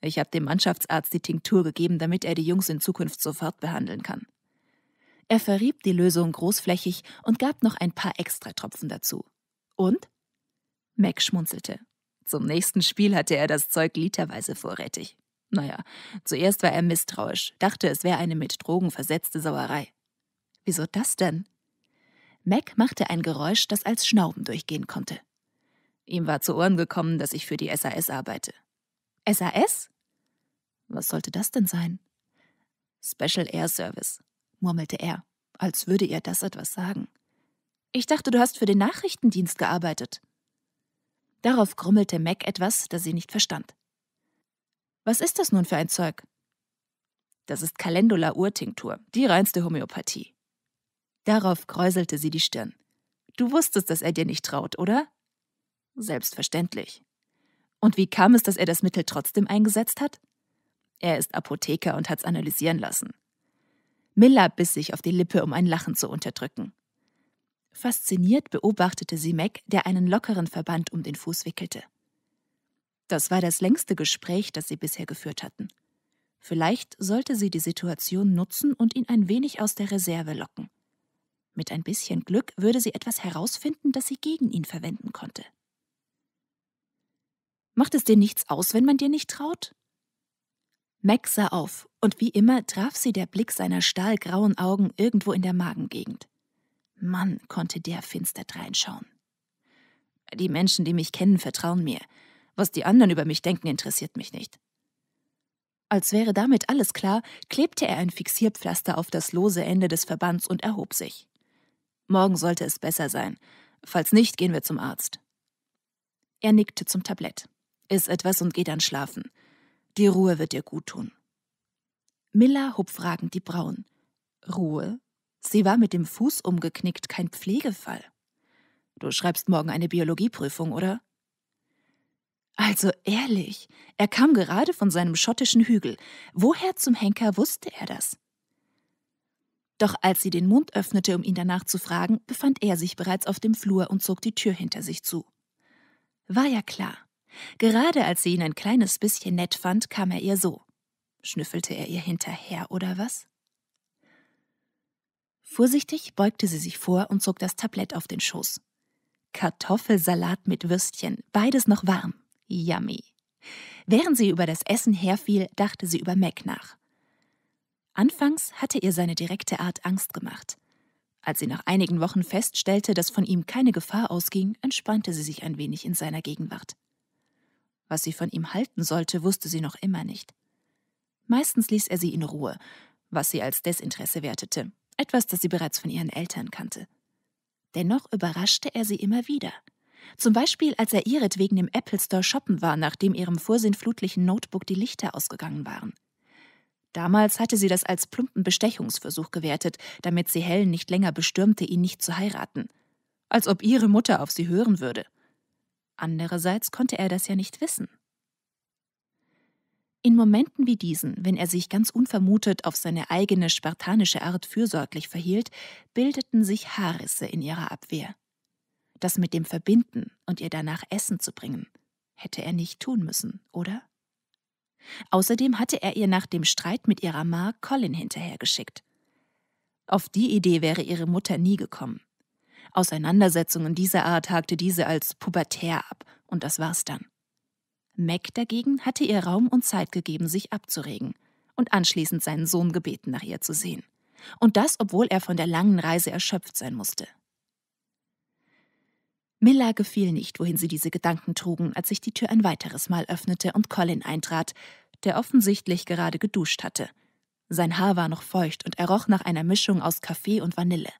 Ich habe dem Mannschaftsarzt die Tinktur gegeben, damit er die Jungs in Zukunft sofort behandeln kann. Er verrieb die Lösung großflächig und gab noch ein paar Extratropfen dazu. Und? Mac schmunzelte. Zum nächsten Spiel hatte er das Zeug literweise vorrätig. Naja, zuerst war er misstrauisch, dachte, es wäre eine mit Drogen versetzte Sauerei. Wieso das denn? Mac machte ein Geräusch, das als Schnauben durchgehen konnte. Ihm war zu Ohren gekommen, dass ich für die SAS arbeite. SAS? Was sollte das denn sein? Special Air Service, murmelte er, als würde ihr das etwas sagen. Ich dachte, du hast für den Nachrichtendienst gearbeitet. Darauf grummelte Mac etwas, das sie nicht verstand. Was ist das nun für ein Zeug? Das ist Calendula-Urtinktur, die reinste Homöopathie. Darauf kräuselte sie die Stirn. Du wusstest, dass er dir nicht traut, oder? Selbstverständlich. Und wie kam es, dass er das Mittel trotzdem eingesetzt hat? Er ist Apotheker und hat's analysieren lassen. Miller biss sich auf die Lippe, um ein Lachen zu unterdrücken. Fasziniert beobachtete sie Mac, der einen lockeren Verband um den Fuß wickelte. Das war das längste Gespräch, das sie bisher geführt hatten. Vielleicht sollte sie die Situation nutzen und ihn ein wenig aus der Reserve locken. Mit ein bisschen Glück würde sie etwas herausfinden, das sie gegen ihn verwenden konnte. Macht es dir nichts aus, wenn man dir nicht traut? Mac sah auf, und wie immer traf sie der Blick seiner stahlgrauen Augen irgendwo in der Magengegend. Mann, konnte der finster dreinschauen. Die Menschen, die mich kennen, vertrauen mir. Was die anderen über mich denken, interessiert mich nicht. Als wäre damit alles klar, klebte er ein Fixierpflaster auf das lose Ende des Verbands und erhob sich. Morgen sollte es besser sein. Falls nicht, gehen wir zum Arzt. Er nickte zum Tablett. Iss etwas und geh dann schlafen. Die Ruhe wird dir gut tun. Miller hob fragend die Brauen. Ruhe? Sie war mit dem Fuß umgeknickt, kein Pflegefall. Du schreibst morgen eine Biologieprüfung, oder? Also ehrlich, er kam gerade von seinem schottischen Hügel. Woher zum Henker wusste er das? Doch als sie den Mund öffnete, um ihn danach zu fragen, befand er sich bereits auf dem Flur und zog die Tür hinter sich zu. War ja klar, Gerade als sie ihn ein kleines bisschen nett fand, kam er ihr so. Schnüffelte er ihr hinterher, oder was? Vorsichtig beugte sie sich vor und zog das Tablett auf den Schoß. Kartoffelsalat mit Würstchen, beides noch warm. Yummy. Während sie über das Essen herfiel, dachte sie über Mac nach. Anfangs hatte ihr seine direkte Art Angst gemacht. Als sie nach einigen Wochen feststellte, dass von ihm keine Gefahr ausging, entspannte sie sich ein wenig in seiner Gegenwart. Was sie von ihm halten sollte, wusste sie noch immer nicht. Meistens ließ er sie in Ruhe, was sie als Desinteresse wertete, etwas, das sie bereits von ihren Eltern kannte. Dennoch überraschte er sie immer wieder. Zum Beispiel, als er ihretwegen im Apple Store shoppen war, nachdem ihrem vorsinnflutlichen Notebook die Lichter ausgegangen waren. Damals hatte sie das als plumpen Bestechungsversuch gewertet, damit sie Helen nicht länger bestürmte, ihn nicht zu heiraten. Als ob ihre Mutter auf sie hören würde. Andererseits konnte er das ja nicht wissen. In Momenten wie diesen, wenn er sich ganz unvermutet auf seine eigene spartanische Art fürsorglich verhielt, bildeten sich Haarrisse in ihrer Abwehr. Das mit dem Verbinden und ihr danach Essen zu bringen, hätte er nicht tun müssen, oder? Außerdem hatte er ihr nach dem Streit mit ihrer Ma Colin hinterhergeschickt. Auf die Idee wäre ihre Mutter nie gekommen. Auseinandersetzungen dieser Art hakte diese als pubertär ab, und das war's dann. Mac dagegen hatte ihr Raum und Zeit gegeben, sich abzuregen und anschließend seinen Sohn gebeten, nach ihr zu sehen. Und das, obwohl er von der langen Reise erschöpft sein musste. Miller gefiel nicht, wohin sie diese Gedanken trugen, als sich die Tür ein weiteres Mal öffnete und Colin eintrat, der offensichtlich gerade geduscht hatte. Sein Haar war noch feucht und er roch nach einer Mischung aus Kaffee und Vanille.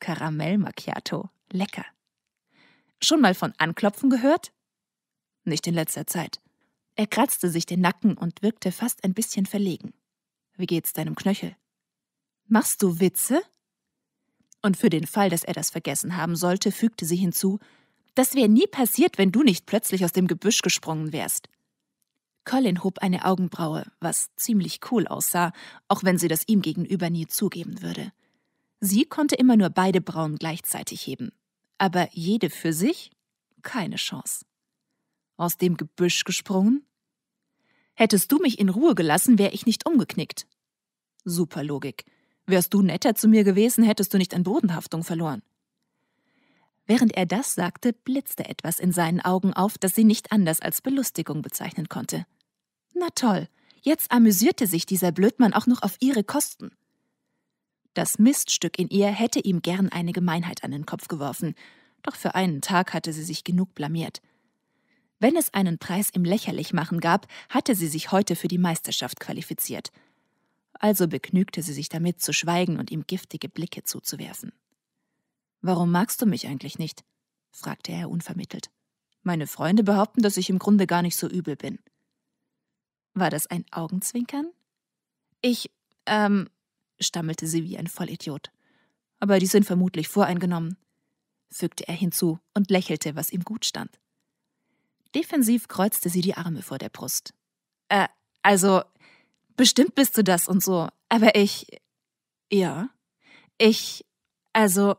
Karamell Macchiato. Lecker. Schon mal von Anklopfen gehört? Nicht in letzter Zeit. Er kratzte sich den Nacken und wirkte fast ein bisschen verlegen. Wie geht's deinem Knöchel? Machst du Witze? Und für den Fall, dass er das vergessen haben sollte, fügte sie hinzu, das wäre nie passiert, wenn du nicht plötzlich aus dem Gebüsch gesprungen wärst. Colin hob eine Augenbraue, was ziemlich cool aussah, auch wenn sie das ihm gegenüber nie zugeben würde. Sie konnte immer nur beide Brauen gleichzeitig heben, aber jede für sich keine Chance. Aus dem Gebüsch gesprungen? Hättest du mich in Ruhe gelassen, wäre ich nicht umgeknickt. Super Logik. Wärst du netter zu mir gewesen, hättest du nicht an Bodenhaftung verloren. Während er das sagte, blitzte etwas in seinen Augen auf, das sie nicht anders als Belustigung bezeichnen konnte. Na toll, jetzt amüsierte sich dieser Blödmann auch noch auf ihre Kosten. Das Miststück in ihr hätte ihm gern eine Gemeinheit an den Kopf geworfen, doch für einen Tag hatte sie sich genug blamiert. Wenn es einen Preis im Lächerlichmachen gab, hatte sie sich heute für die Meisterschaft qualifiziert. Also begnügte sie sich damit zu schweigen und ihm giftige Blicke zuzuwerfen. Warum magst du mich eigentlich nicht? fragte er unvermittelt. Meine Freunde behaupten, dass ich im Grunde gar nicht so übel bin. War das ein Augenzwinkern? Ich, ähm, stammelte sie wie ein Vollidiot. Aber die sind vermutlich voreingenommen, fügte er hinzu und lächelte, was ihm gut stand. Defensiv kreuzte sie die Arme vor der Brust. Äh, also, bestimmt bist du das und so, aber ich. Ja. Ich. Also.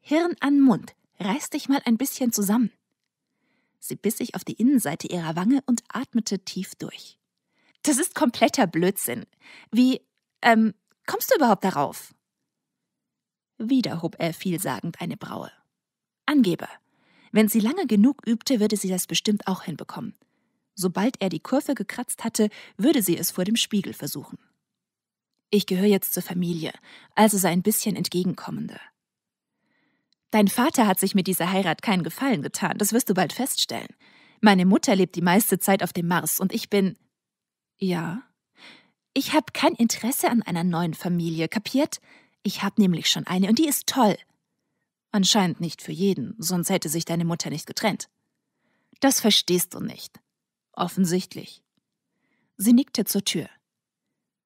Hirn an Mund, reiß dich mal ein bisschen zusammen. Sie biss sich auf die Innenseite ihrer Wange und atmete tief durch. Das ist kompletter Blödsinn. Wie, ähm, kommst du überhaupt darauf? Wieder hob er vielsagend eine Braue. Angeber. Wenn sie lange genug übte, würde sie das bestimmt auch hinbekommen. Sobald er die Kurve gekratzt hatte, würde sie es vor dem Spiegel versuchen. Ich gehöre jetzt zur Familie, also sei ein bisschen entgegenkommender. Dein Vater hat sich mit dieser Heirat keinen Gefallen getan, das wirst du bald feststellen. Meine Mutter lebt die meiste Zeit auf dem Mars und ich bin. Ja, ich habe kein Interesse an einer neuen Familie, kapiert? Ich habe nämlich schon eine und die ist toll. Anscheinend nicht für jeden, sonst hätte sich deine Mutter nicht getrennt. Das verstehst du nicht. Offensichtlich. Sie nickte zur Tür.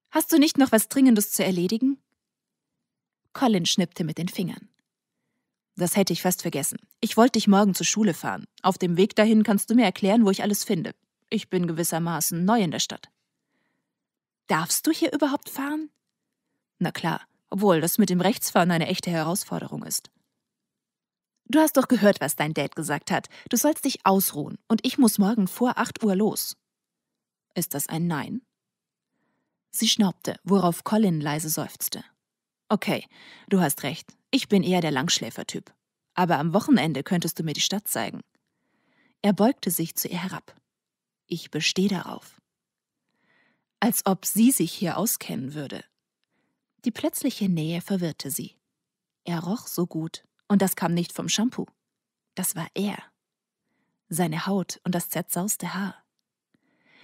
Hast du nicht noch was Dringendes zu erledigen? Colin schnippte mit den Fingern. Das hätte ich fast vergessen. Ich wollte dich morgen zur Schule fahren. Auf dem Weg dahin kannst du mir erklären, wo ich alles finde. Ich bin gewissermaßen neu in der Stadt. Darfst du hier überhaupt fahren? Na klar, obwohl das mit dem Rechtsfahren eine echte Herausforderung ist. Du hast doch gehört, was dein Dad gesagt hat. Du sollst dich ausruhen und ich muss morgen vor 8 Uhr los. Ist das ein Nein? Sie schnaubte, worauf Colin leise seufzte. Okay, du hast recht. Ich bin eher der Langschläfertyp. Aber am Wochenende könntest du mir die Stadt zeigen. Er beugte sich zu ihr herab. Ich bestehe darauf als ob sie sich hier auskennen würde. Die plötzliche Nähe verwirrte sie. Er roch so gut, und das kam nicht vom Shampoo. Das war er. Seine Haut und das zerzauste Haar.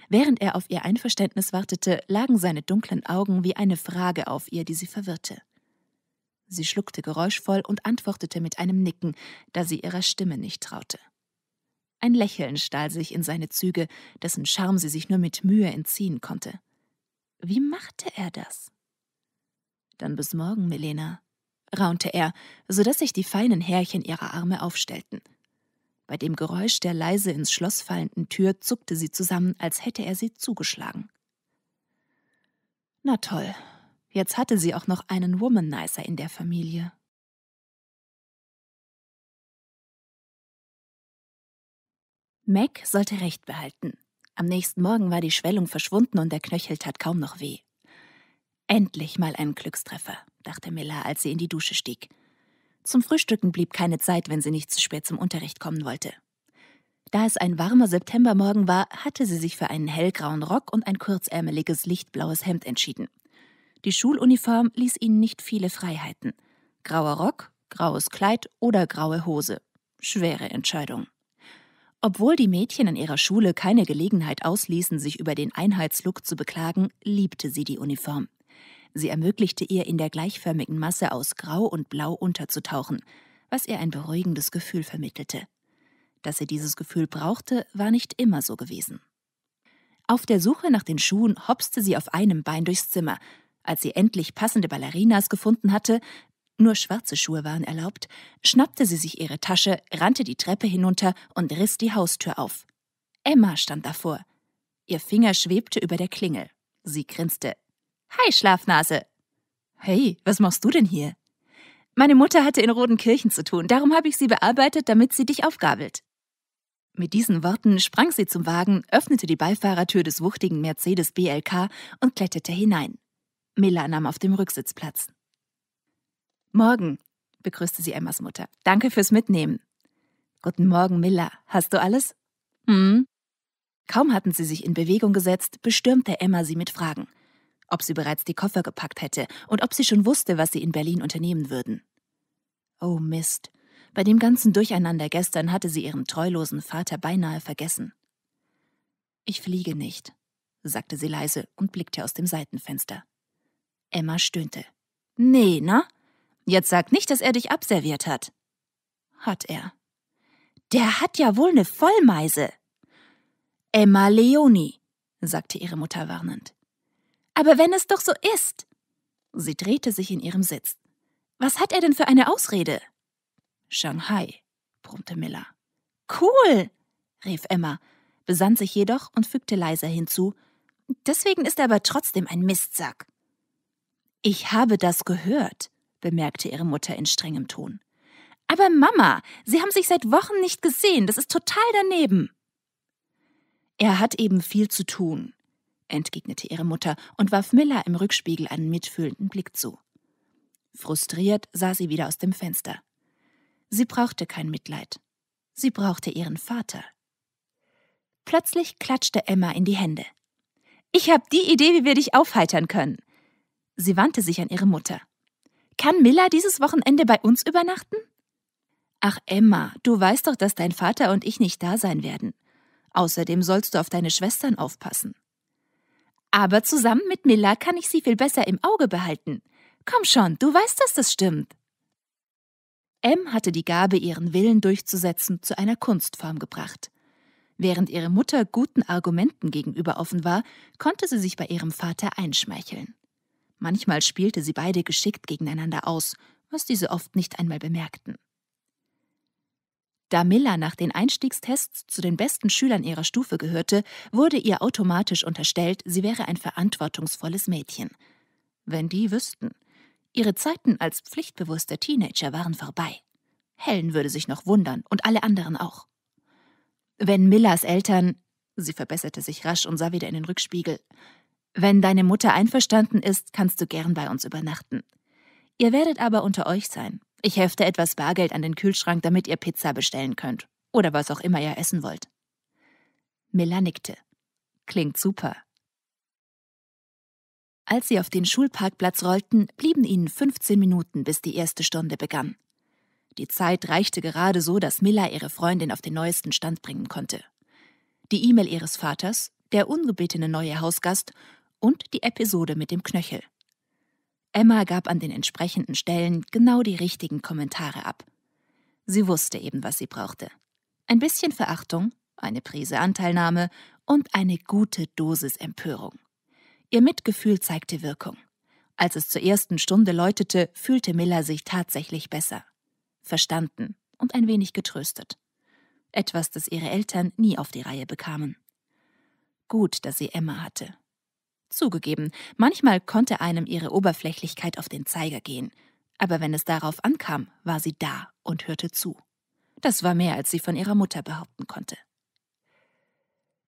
Während er auf ihr Einverständnis wartete, lagen seine dunklen Augen wie eine Frage auf ihr, die sie verwirrte. Sie schluckte geräuschvoll und antwortete mit einem Nicken, da sie ihrer Stimme nicht traute. Ein Lächeln stahl sich in seine Züge, dessen Charme sie sich nur mit Mühe entziehen konnte. Wie machte er das? Dann bis morgen, Melena, raunte er, so dass sich die feinen Härchen ihrer Arme aufstellten. Bei dem Geräusch der leise ins Schloss fallenden Tür zuckte sie zusammen, als hätte er sie zugeschlagen. Na toll, jetzt hatte sie auch noch einen Womanizer in der Familie. Mac sollte recht behalten. Am nächsten Morgen war die Schwellung verschwunden und der Knöchel tat kaum noch weh. Endlich mal ein Glückstreffer, dachte Miller, als sie in die Dusche stieg. Zum Frühstücken blieb keine Zeit, wenn sie nicht zu spät zum Unterricht kommen wollte. Da es ein warmer Septembermorgen war, hatte sie sich für einen hellgrauen Rock und ein kurzärmeliges, lichtblaues Hemd entschieden. Die Schuluniform ließ ihnen nicht viele Freiheiten. Grauer Rock, graues Kleid oder graue Hose. Schwere Entscheidung. Obwohl die Mädchen in ihrer Schule keine Gelegenheit ausließen, sich über den Einheitslook zu beklagen, liebte sie die Uniform. Sie ermöglichte ihr, in der gleichförmigen Masse aus Grau und Blau unterzutauchen, was ihr ein beruhigendes Gefühl vermittelte. Dass sie dieses Gefühl brauchte, war nicht immer so gewesen. Auf der Suche nach den Schuhen hopste sie auf einem Bein durchs Zimmer. Als sie endlich passende Ballerinas gefunden hatte, nur schwarze Schuhe waren erlaubt, schnappte sie sich ihre Tasche, rannte die Treppe hinunter und riss die Haustür auf. Emma stand davor. Ihr Finger schwebte über der Klingel. Sie grinste. Hi, Schlafnase. Hey, was machst du denn hier? Meine Mutter hatte in Rodenkirchen zu tun, darum habe ich sie bearbeitet, damit sie dich aufgabelt. Mit diesen Worten sprang sie zum Wagen, öffnete die Beifahrertür des wuchtigen Mercedes BLK und kletterte hinein. Miller nahm auf dem Rücksitz Platz. Morgen, begrüßte sie Emmas Mutter. Danke fürs Mitnehmen. Guten Morgen, Miller. Hast du alles? Hm. Kaum hatten sie sich in Bewegung gesetzt, bestürmte Emma sie mit Fragen. Ob sie bereits die Koffer gepackt hätte und ob sie schon wusste, was sie in Berlin unternehmen würden. Oh Mist. Bei dem ganzen Durcheinander gestern hatte sie ihren treulosen Vater beinahe vergessen. Ich fliege nicht, sagte sie leise und blickte aus dem Seitenfenster. Emma stöhnte. Nee, na? Jetzt sag nicht, dass er dich abserviert hat. Hat er. Der hat ja wohl eine Vollmeise. Emma Leoni, sagte ihre Mutter warnend. Aber wenn es doch so ist. Sie drehte sich in ihrem Sitz. Was hat er denn für eine Ausrede? Shanghai, brummte Miller. Cool, rief Emma, besann sich jedoch und fügte leiser hinzu. Deswegen ist er aber trotzdem ein Mistsack. Ich habe das gehört bemerkte ihre Mutter in strengem Ton. Aber Mama, Sie haben sich seit Wochen nicht gesehen, das ist total daneben. Er hat eben viel zu tun, entgegnete ihre Mutter und warf Miller im Rückspiegel einen mitfühlenden Blick zu. Frustriert sah sie wieder aus dem Fenster. Sie brauchte kein Mitleid. Sie brauchte ihren Vater. Plötzlich klatschte Emma in die Hände. Ich habe die Idee, wie wir dich aufheitern können. Sie wandte sich an ihre Mutter. Kann Miller dieses Wochenende bei uns übernachten? Ach Emma, du weißt doch, dass dein Vater und ich nicht da sein werden. Außerdem sollst du auf deine Schwestern aufpassen. Aber zusammen mit Miller kann ich sie viel besser im Auge behalten. Komm schon, du weißt, dass das stimmt. M hatte die Gabe, ihren Willen durchzusetzen, zu einer Kunstform gebracht. Während ihre Mutter guten Argumenten gegenüber offen war, konnte sie sich bei ihrem Vater einschmeicheln. Manchmal spielte sie beide geschickt gegeneinander aus, was diese oft nicht einmal bemerkten. Da Miller nach den Einstiegstests zu den besten Schülern ihrer Stufe gehörte, wurde ihr automatisch unterstellt, sie wäre ein verantwortungsvolles Mädchen. Wenn die wüssten. Ihre Zeiten als pflichtbewusster Teenager waren vorbei. Helen würde sich noch wundern und alle anderen auch. Wenn Millers Eltern, sie verbesserte sich rasch und sah wieder in den Rückspiegel, wenn deine Mutter einverstanden ist, kannst du gern bei uns übernachten. Ihr werdet aber unter euch sein. Ich hefte etwas Bargeld an den Kühlschrank, damit ihr Pizza bestellen könnt. Oder was auch immer ihr essen wollt. Miller nickte. Klingt super. Als sie auf den Schulparkplatz rollten, blieben ihnen 15 Minuten, bis die erste Stunde begann. Die Zeit reichte gerade so, dass Miller ihre Freundin auf den neuesten Stand bringen konnte. Die E-Mail ihres Vaters, der ungebetene neue Hausgast und die Episode mit dem Knöchel. Emma gab an den entsprechenden Stellen genau die richtigen Kommentare ab. Sie wusste eben, was sie brauchte. Ein bisschen Verachtung, eine Prise Anteilnahme und eine gute Dosis Empörung. Ihr Mitgefühl zeigte Wirkung. Als es zur ersten Stunde läutete, fühlte Miller sich tatsächlich besser. Verstanden und ein wenig getröstet. Etwas, das ihre Eltern nie auf die Reihe bekamen. Gut, dass sie Emma hatte. Zugegeben, manchmal konnte einem ihre Oberflächlichkeit auf den Zeiger gehen, aber wenn es darauf ankam, war sie da und hörte zu. Das war mehr, als sie von ihrer Mutter behaupten konnte.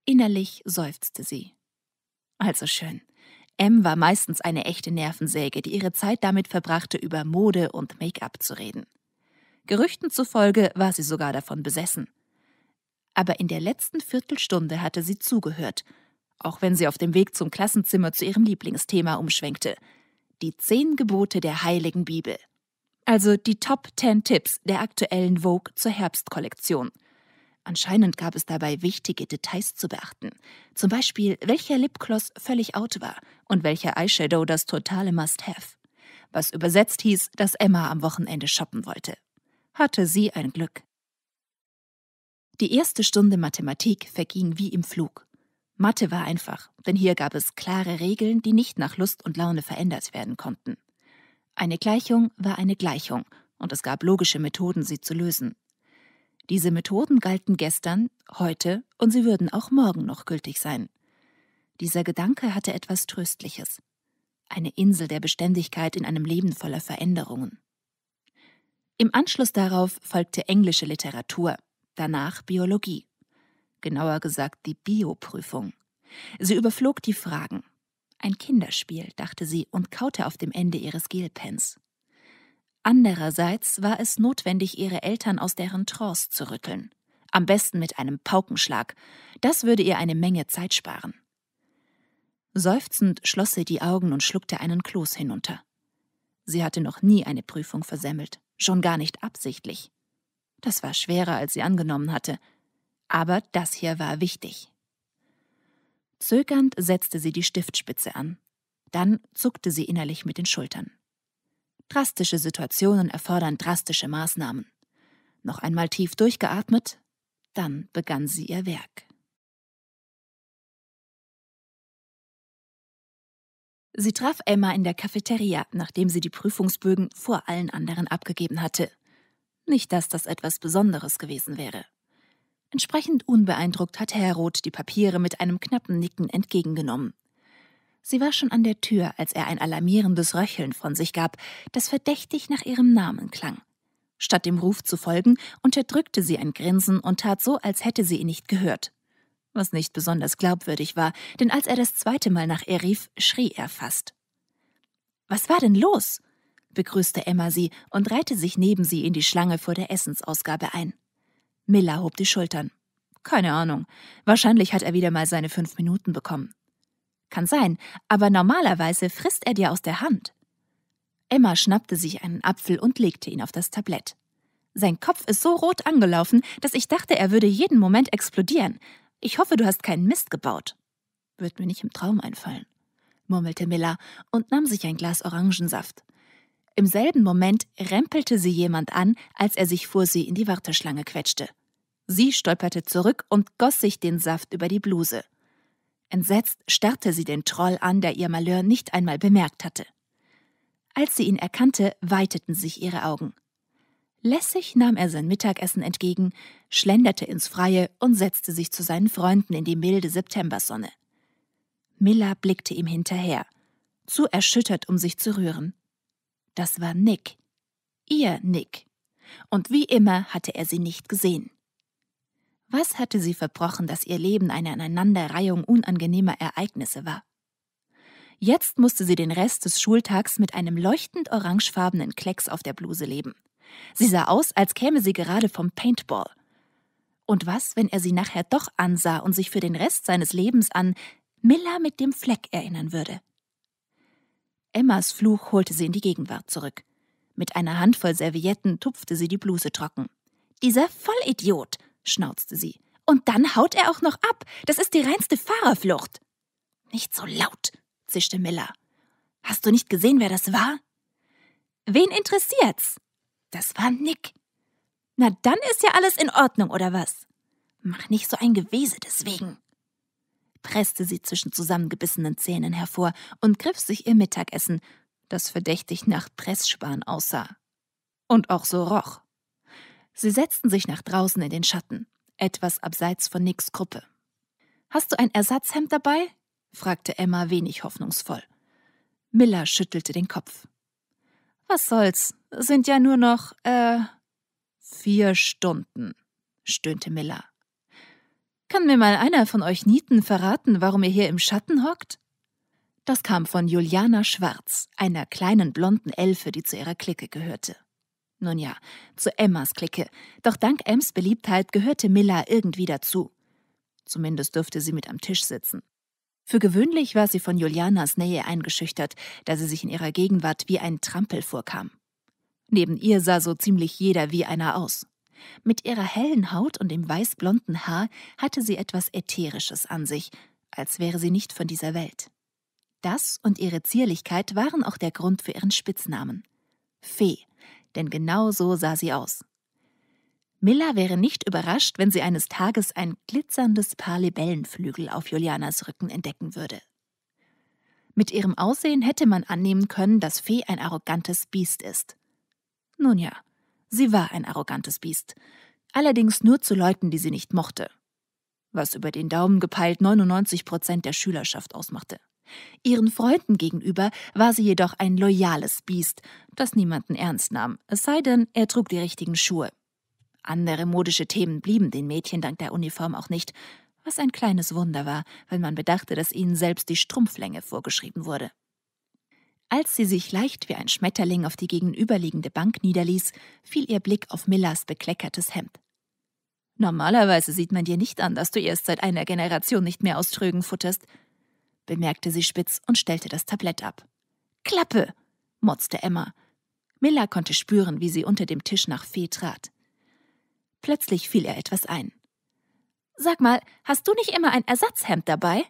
Innerlich seufzte sie. Also schön. M war meistens eine echte Nervensäge, die ihre Zeit damit verbrachte, über Mode und Make-up zu reden. Gerüchten zufolge war sie sogar davon besessen. Aber in der letzten Viertelstunde hatte sie zugehört auch wenn sie auf dem Weg zum Klassenzimmer zu ihrem Lieblingsthema umschwenkte. Die zehn Gebote der heiligen Bibel. Also die Top 10 Tipps der aktuellen Vogue zur Herbstkollektion. Anscheinend gab es dabei wichtige Details zu beachten. Zum Beispiel, welcher Lipgloss völlig out war und welcher Eyeshadow das totale Must-Have. Was übersetzt hieß, dass Emma am Wochenende shoppen wollte. Hatte sie ein Glück. Die erste Stunde Mathematik verging wie im Flug. Mathe war einfach, denn hier gab es klare Regeln, die nicht nach Lust und Laune verändert werden konnten. Eine Gleichung war eine Gleichung und es gab logische Methoden, sie zu lösen. Diese Methoden galten gestern, heute und sie würden auch morgen noch gültig sein. Dieser Gedanke hatte etwas Tröstliches. Eine Insel der Beständigkeit in einem Leben voller Veränderungen. Im Anschluss darauf folgte englische Literatur, danach Biologie genauer gesagt die Bioprüfung. Sie überflog die Fragen. Ein Kinderspiel, dachte sie und kaute auf dem Ende ihres Gelpens. Andererseits war es notwendig, ihre Eltern aus deren Trance zu rütteln. Am besten mit einem Paukenschlag. Das würde ihr eine Menge Zeit sparen. Seufzend schloss sie die Augen und schluckte einen Kloß hinunter. Sie hatte noch nie eine Prüfung versemmelt, schon gar nicht absichtlich. Das war schwerer, als sie angenommen hatte, aber das hier war wichtig. Zögernd setzte sie die Stiftspitze an. Dann zuckte sie innerlich mit den Schultern. Drastische Situationen erfordern drastische Maßnahmen. Noch einmal tief durchgeatmet, dann begann sie ihr Werk. Sie traf Emma in der Cafeteria, nachdem sie die Prüfungsbögen vor allen anderen abgegeben hatte. Nicht, dass das etwas Besonderes gewesen wäre. Entsprechend unbeeindruckt hat Roth die Papiere mit einem knappen Nicken entgegengenommen. Sie war schon an der Tür, als er ein alarmierendes Röcheln von sich gab, das verdächtig nach ihrem Namen klang. Statt dem Ruf zu folgen, unterdrückte sie ein Grinsen und tat so, als hätte sie ihn nicht gehört. Was nicht besonders glaubwürdig war, denn als er das zweite Mal nach ihr rief, schrie er fast. Was war denn los? begrüßte Emma sie und reihte sich neben sie in die Schlange vor der Essensausgabe ein. Miller hob die Schultern. Keine Ahnung. Wahrscheinlich hat er wieder mal seine fünf Minuten bekommen. Kann sein, aber normalerweise frisst er dir aus der Hand. Emma schnappte sich einen Apfel und legte ihn auf das Tablett. Sein Kopf ist so rot angelaufen, dass ich dachte, er würde jeden Moment explodieren. Ich hoffe, du hast keinen Mist gebaut. Wird mir nicht im Traum einfallen, murmelte Miller und nahm sich ein Glas Orangensaft. Im selben Moment rempelte sie jemand an, als er sich vor sie in die Warteschlange quetschte. Sie stolperte zurück und goss sich den Saft über die Bluse. Entsetzt starrte sie den Troll an, der ihr Malheur nicht einmal bemerkt hatte. Als sie ihn erkannte, weiteten sich ihre Augen. Lässig nahm er sein Mittagessen entgegen, schlenderte ins Freie und setzte sich zu seinen Freunden in die milde Septembersonne. Miller blickte ihm hinterher, zu erschüttert, um sich zu rühren. Das war Nick. Ihr Nick. Und wie immer hatte er sie nicht gesehen. Was hatte sie verbrochen, dass ihr Leben eine Aneinanderreihung unangenehmer Ereignisse war? Jetzt musste sie den Rest des Schultags mit einem leuchtend orangefarbenen Klecks auf der Bluse leben. Sie sah aus, als käme sie gerade vom Paintball. Und was, wenn er sie nachher doch ansah und sich für den Rest seines Lebens an Miller mit dem Fleck erinnern würde? Emmas Fluch holte sie in die Gegenwart zurück. Mit einer Handvoll Servietten tupfte sie die Bluse trocken. Dieser Vollidiot! schnauzte sie. Und dann haut er auch noch ab. Das ist die reinste Fahrerflucht. Nicht so laut, zischte Miller. Hast du nicht gesehen, wer das war? Wen interessiert's? Das war Nick. Na, dann ist ja alles in Ordnung, oder was? Mach nicht so ein Gewese deswegen. Presste sie zwischen zusammengebissenen Zähnen hervor und griff sich ihr Mittagessen, das verdächtig nach Pressspan aussah. Und auch so roch. Sie setzten sich nach draußen in den Schatten, etwas abseits von Nicks Gruppe. Hast du ein Ersatzhemd dabei? fragte Emma wenig hoffnungsvoll. Miller schüttelte den Kopf. Was soll's? Sind ja nur noch, äh, vier Stunden, stöhnte Miller. Kann mir mal einer von euch Nieten verraten, warum ihr hier im Schatten hockt? Das kam von Juliana Schwarz, einer kleinen blonden Elfe, die zu ihrer Clique gehörte. Nun ja, zu Emmas Clique, doch dank Ems Beliebtheit gehörte Miller irgendwie dazu. Zumindest dürfte sie mit am Tisch sitzen. Für gewöhnlich war sie von Julianas Nähe eingeschüchtert, da sie sich in ihrer Gegenwart wie ein Trampel vorkam. Neben ihr sah so ziemlich jeder wie einer aus. Mit ihrer hellen Haut und dem weißblonden Haar hatte sie etwas Ätherisches an sich, als wäre sie nicht von dieser Welt. Das und ihre Zierlichkeit waren auch der Grund für ihren Spitznamen. Fee, denn genau so sah sie aus. Miller wäre nicht überrascht, wenn sie eines Tages ein glitzerndes Paar Libellenflügel auf Julianas Rücken entdecken würde. Mit ihrem Aussehen hätte man annehmen können, dass Fee ein arrogantes Biest ist. Nun ja, sie war ein arrogantes Biest, allerdings nur zu Leuten, die sie nicht mochte, was über den Daumen gepeilt 99 Prozent der Schülerschaft ausmachte. Ihren Freunden gegenüber war sie jedoch ein loyales Biest, das niemanden ernst nahm, es sei denn, er trug die richtigen Schuhe. Andere modische Themen blieben den Mädchen dank der Uniform auch nicht, was ein kleines Wunder war, wenn man bedachte, dass ihnen selbst die Strumpflänge vorgeschrieben wurde. Als sie sich leicht wie ein Schmetterling auf die gegenüberliegende Bank niederließ, fiel ihr Blick auf Millas bekleckertes Hemd. Normalerweise sieht man dir nicht an, dass du erst seit einer Generation nicht mehr aus Trögen futterst, bemerkte sie spitz und stellte das Tablett ab. Klappe, motzte Emma. Miller konnte spüren, wie sie unter dem Tisch nach Fee trat. Plötzlich fiel ihr etwas ein. Sag mal, hast du nicht immer ein Ersatzhemd dabei?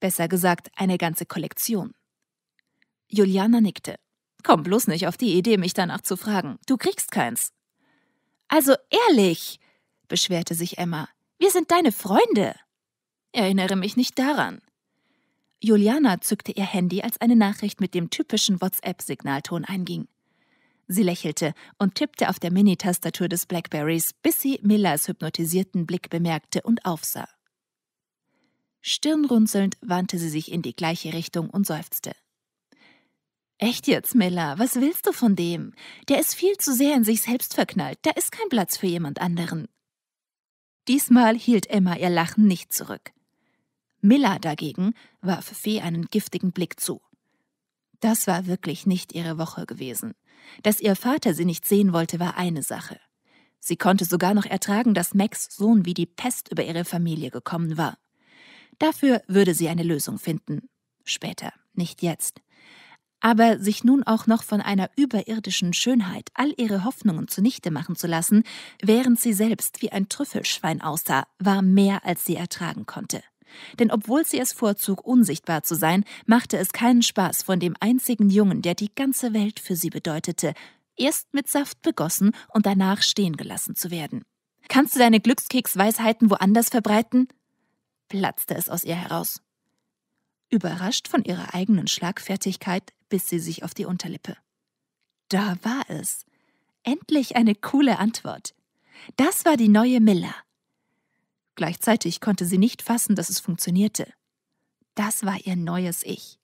Besser gesagt, eine ganze Kollektion. Juliana nickte. Komm bloß nicht auf die Idee, mich danach zu fragen. Du kriegst keins. Also ehrlich, beschwerte sich Emma. Wir sind deine Freunde. Erinnere mich nicht daran. Juliana zückte ihr Handy, als eine Nachricht mit dem typischen WhatsApp-Signalton einging. Sie lächelte und tippte auf der Minitastatur des Blackberries, bis sie Millers hypnotisierten Blick bemerkte und aufsah. Stirnrunzelnd wandte sie sich in die gleiche Richtung und seufzte. Echt jetzt, Miller, was willst du von dem? Der ist viel zu sehr in sich selbst verknallt, da ist kein Platz für jemand anderen. Diesmal hielt Emma ihr Lachen nicht zurück. Miller dagegen warf Fee einen giftigen Blick zu. Das war wirklich nicht ihre Woche gewesen. Dass ihr Vater sie nicht sehen wollte, war eine Sache. Sie konnte sogar noch ertragen, dass Max Sohn wie die Pest über ihre Familie gekommen war. Dafür würde sie eine Lösung finden. Später, nicht jetzt. Aber sich nun auch noch von einer überirdischen Schönheit all ihre Hoffnungen zunichte machen zu lassen, während sie selbst wie ein Trüffelschwein aussah, war mehr, als sie ertragen konnte. Denn obwohl sie es vorzog, unsichtbar zu sein, machte es keinen Spaß, von dem einzigen Jungen, der die ganze Welt für sie bedeutete, erst mit Saft begossen und danach stehen gelassen zu werden. Kannst du deine Glückskeksweisheiten woanders verbreiten? platzte es aus ihr heraus. Überrascht von ihrer eigenen Schlagfertigkeit biss sie sich auf die Unterlippe. Da war es. Endlich eine coole Antwort. Das war die neue Miller. Gleichzeitig konnte sie nicht fassen, dass es funktionierte. Das war ihr neues Ich.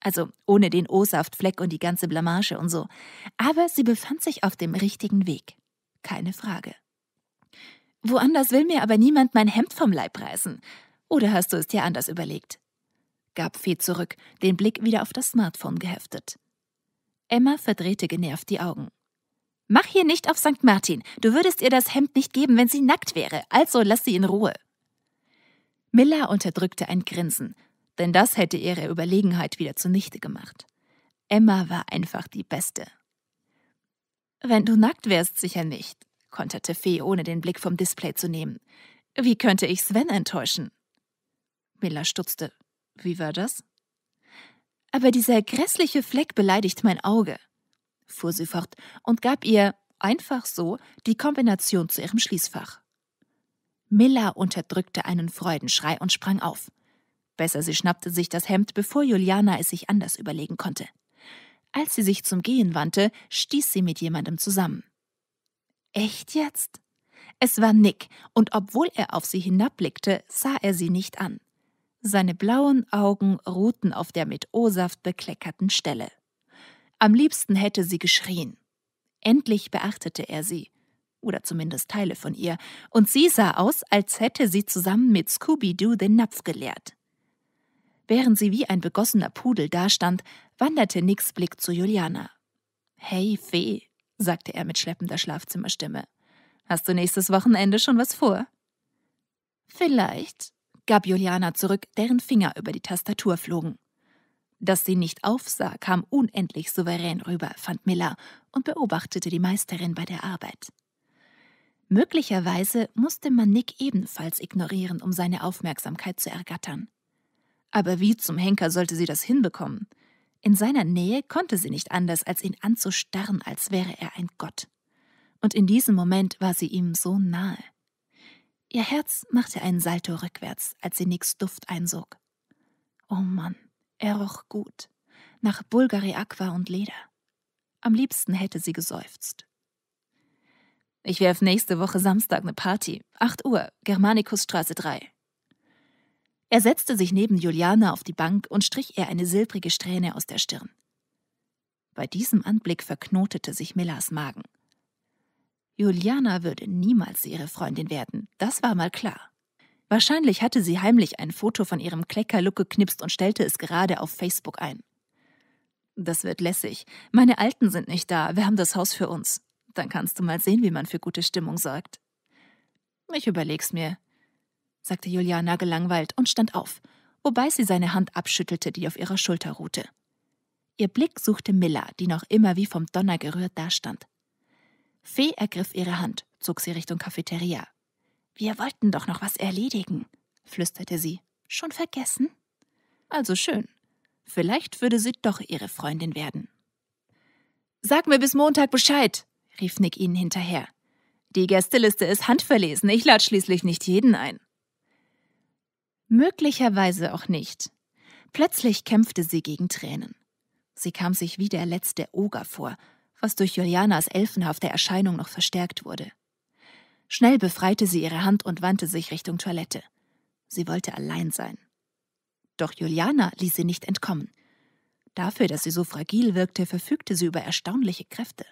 Also ohne den o saft fleck und die ganze Blamage und so. Aber sie befand sich auf dem richtigen Weg. Keine Frage. Woanders will mir aber niemand mein Hemd vom Leib reißen. Oder hast du es dir anders überlegt? gab Fee zurück, den Blick wieder auf das Smartphone geheftet. Emma verdrehte genervt die Augen. Mach hier nicht auf St. Martin. Du würdest ihr das Hemd nicht geben, wenn sie nackt wäre. Also lass sie in Ruhe. Miller unterdrückte ein Grinsen, denn das hätte ihre Überlegenheit wieder zunichte gemacht. Emma war einfach die Beste. Wenn du nackt wärst, sicher nicht, konterte Fee, ohne den Blick vom Display zu nehmen. Wie könnte ich Sven enttäuschen? Miller stutzte. Wie war das? Aber dieser grässliche Fleck beleidigt mein Auge fuhr sie fort und gab ihr einfach so die Kombination zu ihrem Schließfach. Miller unterdrückte einen Freudenschrei und sprang auf. Besser, sie schnappte sich das Hemd, bevor Juliana es sich anders überlegen konnte. Als sie sich zum Gehen wandte, stieß sie mit jemandem zusammen. Echt jetzt? Es war Nick, und obwohl er auf sie hinabblickte, sah er sie nicht an. Seine blauen Augen ruhten auf der mit O-Saft bekleckerten Stelle. Am liebsten hätte sie geschrien. Endlich beachtete er sie, oder zumindest Teile von ihr, und sie sah aus, als hätte sie zusammen mit Scooby-Doo den Napf geleert. Während sie wie ein begossener Pudel dastand, wanderte Nicks Blick zu Juliana. Hey, Fee, sagte er mit schleppender Schlafzimmerstimme. Hast du nächstes Wochenende schon was vor? Vielleicht, gab Juliana zurück, deren Finger über die Tastatur flogen. Dass sie nicht aufsah, kam unendlich souverän rüber, fand Miller und beobachtete die Meisterin bei der Arbeit. Möglicherweise musste man Nick ebenfalls ignorieren, um seine Aufmerksamkeit zu ergattern. Aber wie zum Henker sollte sie das hinbekommen? In seiner Nähe konnte sie nicht anders, als ihn anzustarren, als wäre er ein Gott. Und in diesem Moment war sie ihm so nahe. Ihr Herz machte einen Salto rückwärts, als sie Nicks Duft einsog. Oh Mann, er roch gut, nach Bulgari Aqua und Leder. Am liebsten hätte sie geseufzt. Ich werf nächste Woche Samstag eine Party, 8 Uhr, Germanikusstraße 3. Er setzte sich neben Juliana auf die Bank und strich ihr eine silbrige Strähne aus der Stirn. Bei diesem Anblick verknotete sich Millas Magen. Juliana würde niemals ihre Freundin werden, das war mal klar. Wahrscheinlich hatte sie heimlich ein Foto von ihrem Kleckerlook geknipst und stellte es gerade auf Facebook ein. Das wird lässig. Meine Alten sind nicht da, wir haben das Haus für uns. Dann kannst du mal sehen, wie man für gute Stimmung sorgt. Ich überleg's mir, sagte Juliana gelangweilt und stand auf, wobei sie seine Hand abschüttelte, die auf ihrer Schulter ruhte. Ihr Blick suchte Miller, die noch immer wie vom Donner gerührt dastand. Fee ergriff ihre Hand, zog sie Richtung Cafeteria, wir wollten doch noch was erledigen, flüsterte sie. Schon vergessen? Also schön. Vielleicht würde sie doch ihre Freundin werden. Sag mir bis Montag Bescheid, rief Nick ihnen hinterher. Die Gästeliste ist handverlesen, ich lade schließlich nicht jeden ein. Möglicherweise auch nicht. Plötzlich kämpfte sie gegen Tränen. Sie kam sich wie der letzte Oger vor, was durch Julianas elfenhafte Erscheinung noch verstärkt wurde. Schnell befreite sie ihre Hand und wandte sich Richtung Toilette. Sie wollte allein sein. Doch Juliana ließ sie nicht entkommen. Dafür, dass sie so fragil wirkte, verfügte sie über erstaunliche Kräfte.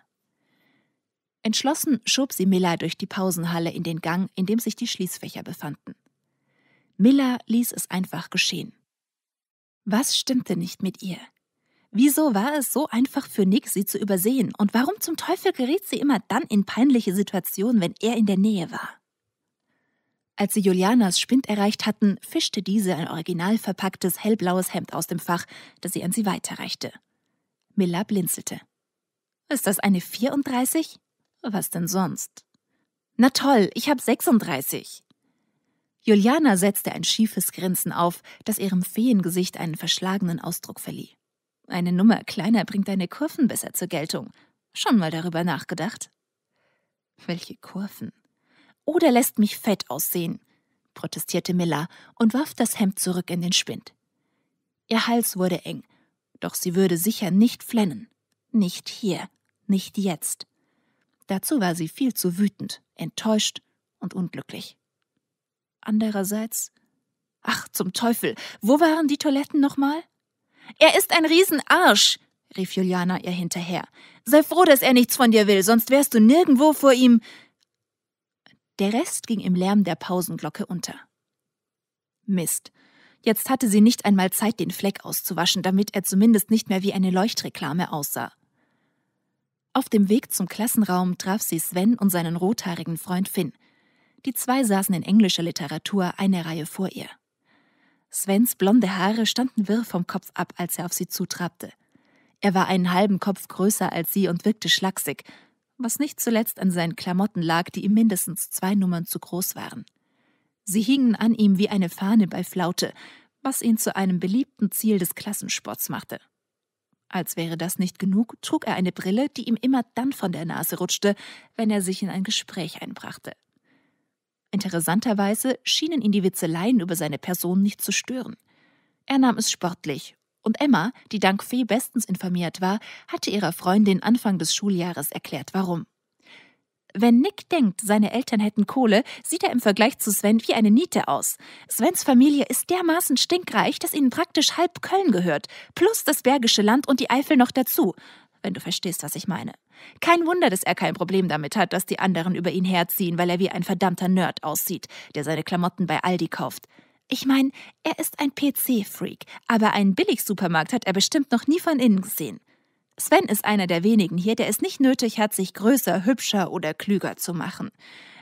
Entschlossen schob sie Miller durch die Pausenhalle in den Gang, in dem sich die Schließfächer befanden. Miller ließ es einfach geschehen. Was stimmte nicht mit ihr? Wieso war es so einfach für Nick, sie zu übersehen? Und warum zum Teufel geriet sie immer dann in peinliche Situationen, wenn er in der Nähe war? Als sie Julianas Spind erreicht hatten, fischte diese ein original verpacktes hellblaues Hemd aus dem Fach, das sie an sie weiterreichte. Miller blinzelte. Ist das eine 34? Was denn sonst? Na toll, ich hab 36. Juliana setzte ein schiefes Grinsen auf, das ihrem Feengesicht einen verschlagenen Ausdruck verlieh. Eine Nummer kleiner bringt deine Kurven besser zur Geltung. Schon mal darüber nachgedacht? Welche Kurven? Oder lässt mich fett aussehen, protestierte Miller und warf das Hemd zurück in den Spind. Ihr Hals wurde eng, doch sie würde sicher nicht flennen. Nicht hier, nicht jetzt. Dazu war sie viel zu wütend, enttäuscht und unglücklich. Andererseits, ach zum Teufel, wo waren die Toiletten nochmal? Er ist ein Riesenarsch, rief Juliana ihr hinterher. Sei froh, dass er nichts von dir will, sonst wärst du nirgendwo vor ihm. Der Rest ging im Lärm der Pausenglocke unter. Mist. Jetzt hatte sie nicht einmal Zeit, den Fleck auszuwaschen, damit er zumindest nicht mehr wie eine Leuchtreklame aussah. Auf dem Weg zum Klassenraum traf sie Sven und seinen rothaarigen Freund Finn. Die zwei saßen in englischer Literatur eine Reihe vor ihr. Svens blonde Haare standen wirr vom Kopf ab, als er auf sie zutrabte. Er war einen halben Kopf größer als sie und wirkte schlaksig, was nicht zuletzt an seinen Klamotten lag, die ihm mindestens zwei Nummern zu groß waren. Sie hingen an ihm wie eine Fahne bei Flaute, was ihn zu einem beliebten Ziel des Klassensports machte. Als wäre das nicht genug, trug er eine Brille, die ihm immer dann von der Nase rutschte, wenn er sich in ein Gespräch einbrachte. Interessanterweise schienen ihn die Witzeleien über seine Person nicht zu stören. Er nahm es sportlich und Emma, die dank Fee bestens informiert war, hatte ihrer Freundin Anfang des Schuljahres erklärt, warum. Wenn Nick denkt, seine Eltern hätten Kohle, sieht er im Vergleich zu Sven wie eine Niete aus. Svens Familie ist dermaßen stinkreich, dass ihnen praktisch halb Köln gehört, plus das Bergische Land und die Eifel noch dazu wenn du verstehst, was ich meine. Kein Wunder, dass er kein Problem damit hat, dass die anderen über ihn herziehen, weil er wie ein verdammter Nerd aussieht, der seine Klamotten bei Aldi kauft. Ich meine, er ist ein PC-Freak, aber einen Billigsupermarkt hat er bestimmt noch nie von innen gesehen. Sven ist einer der wenigen hier, der es nicht nötig hat, sich größer, hübscher oder klüger zu machen.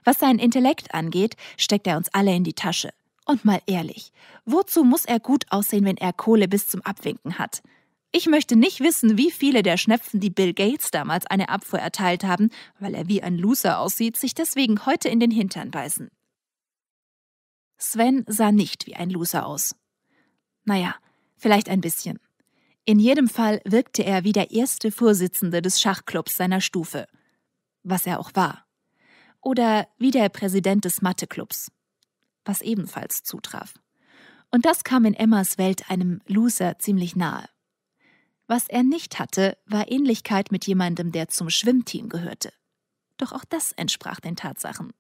Was seinen Intellekt angeht, steckt er uns alle in die Tasche. Und mal ehrlich, wozu muss er gut aussehen, wenn er Kohle bis zum Abwinken hat? Ich möchte nicht wissen, wie viele der Schnepfen, die Bill Gates damals eine Abfuhr erteilt haben, weil er wie ein Loser aussieht, sich deswegen heute in den Hintern beißen. Sven sah nicht wie ein Loser aus. Naja, vielleicht ein bisschen. In jedem Fall wirkte er wie der erste Vorsitzende des Schachclubs seiner Stufe. Was er auch war. Oder wie der Präsident des Matheclubs. Was ebenfalls zutraf. Und das kam in Emmas Welt einem Loser ziemlich nahe. Was er nicht hatte, war Ähnlichkeit mit jemandem, der zum Schwimmteam gehörte. Doch auch das entsprach den Tatsachen.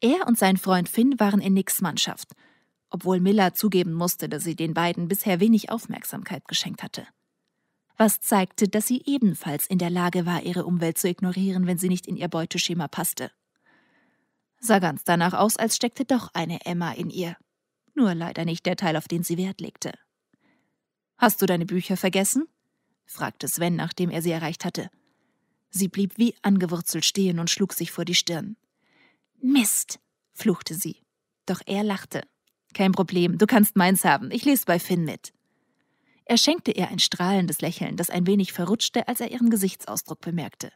Er und sein Freund Finn waren in Nicks Mannschaft, obwohl Miller zugeben musste, dass sie den beiden bisher wenig Aufmerksamkeit geschenkt hatte. Was zeigte, dass sie ebenfalls in der Lage war, ihre Umwelt zu ignorieren, wenn sie nicht in ihr Beuteschema passte. Sah ganz danach aus, als steckte doch eine Emma in ihr. Nur leider nicht der Teil, auf den sie Wert legte. Hast du deine Bücher vergessen? fragte Sven, nachdem er sie erreicht hatte. Sie blieb wie angewurzelt stehen und schlug sich vor die Stirn. Mist, fluchte sie. Doch er lachte. Kein Problem, du kannst meins haben. Ich lese bei Finn mit. Er schenkte ihr ein strahlendes Lächeln, das ein wenig verrutschte, als er ihren Gesichtsausdruck bemerkte.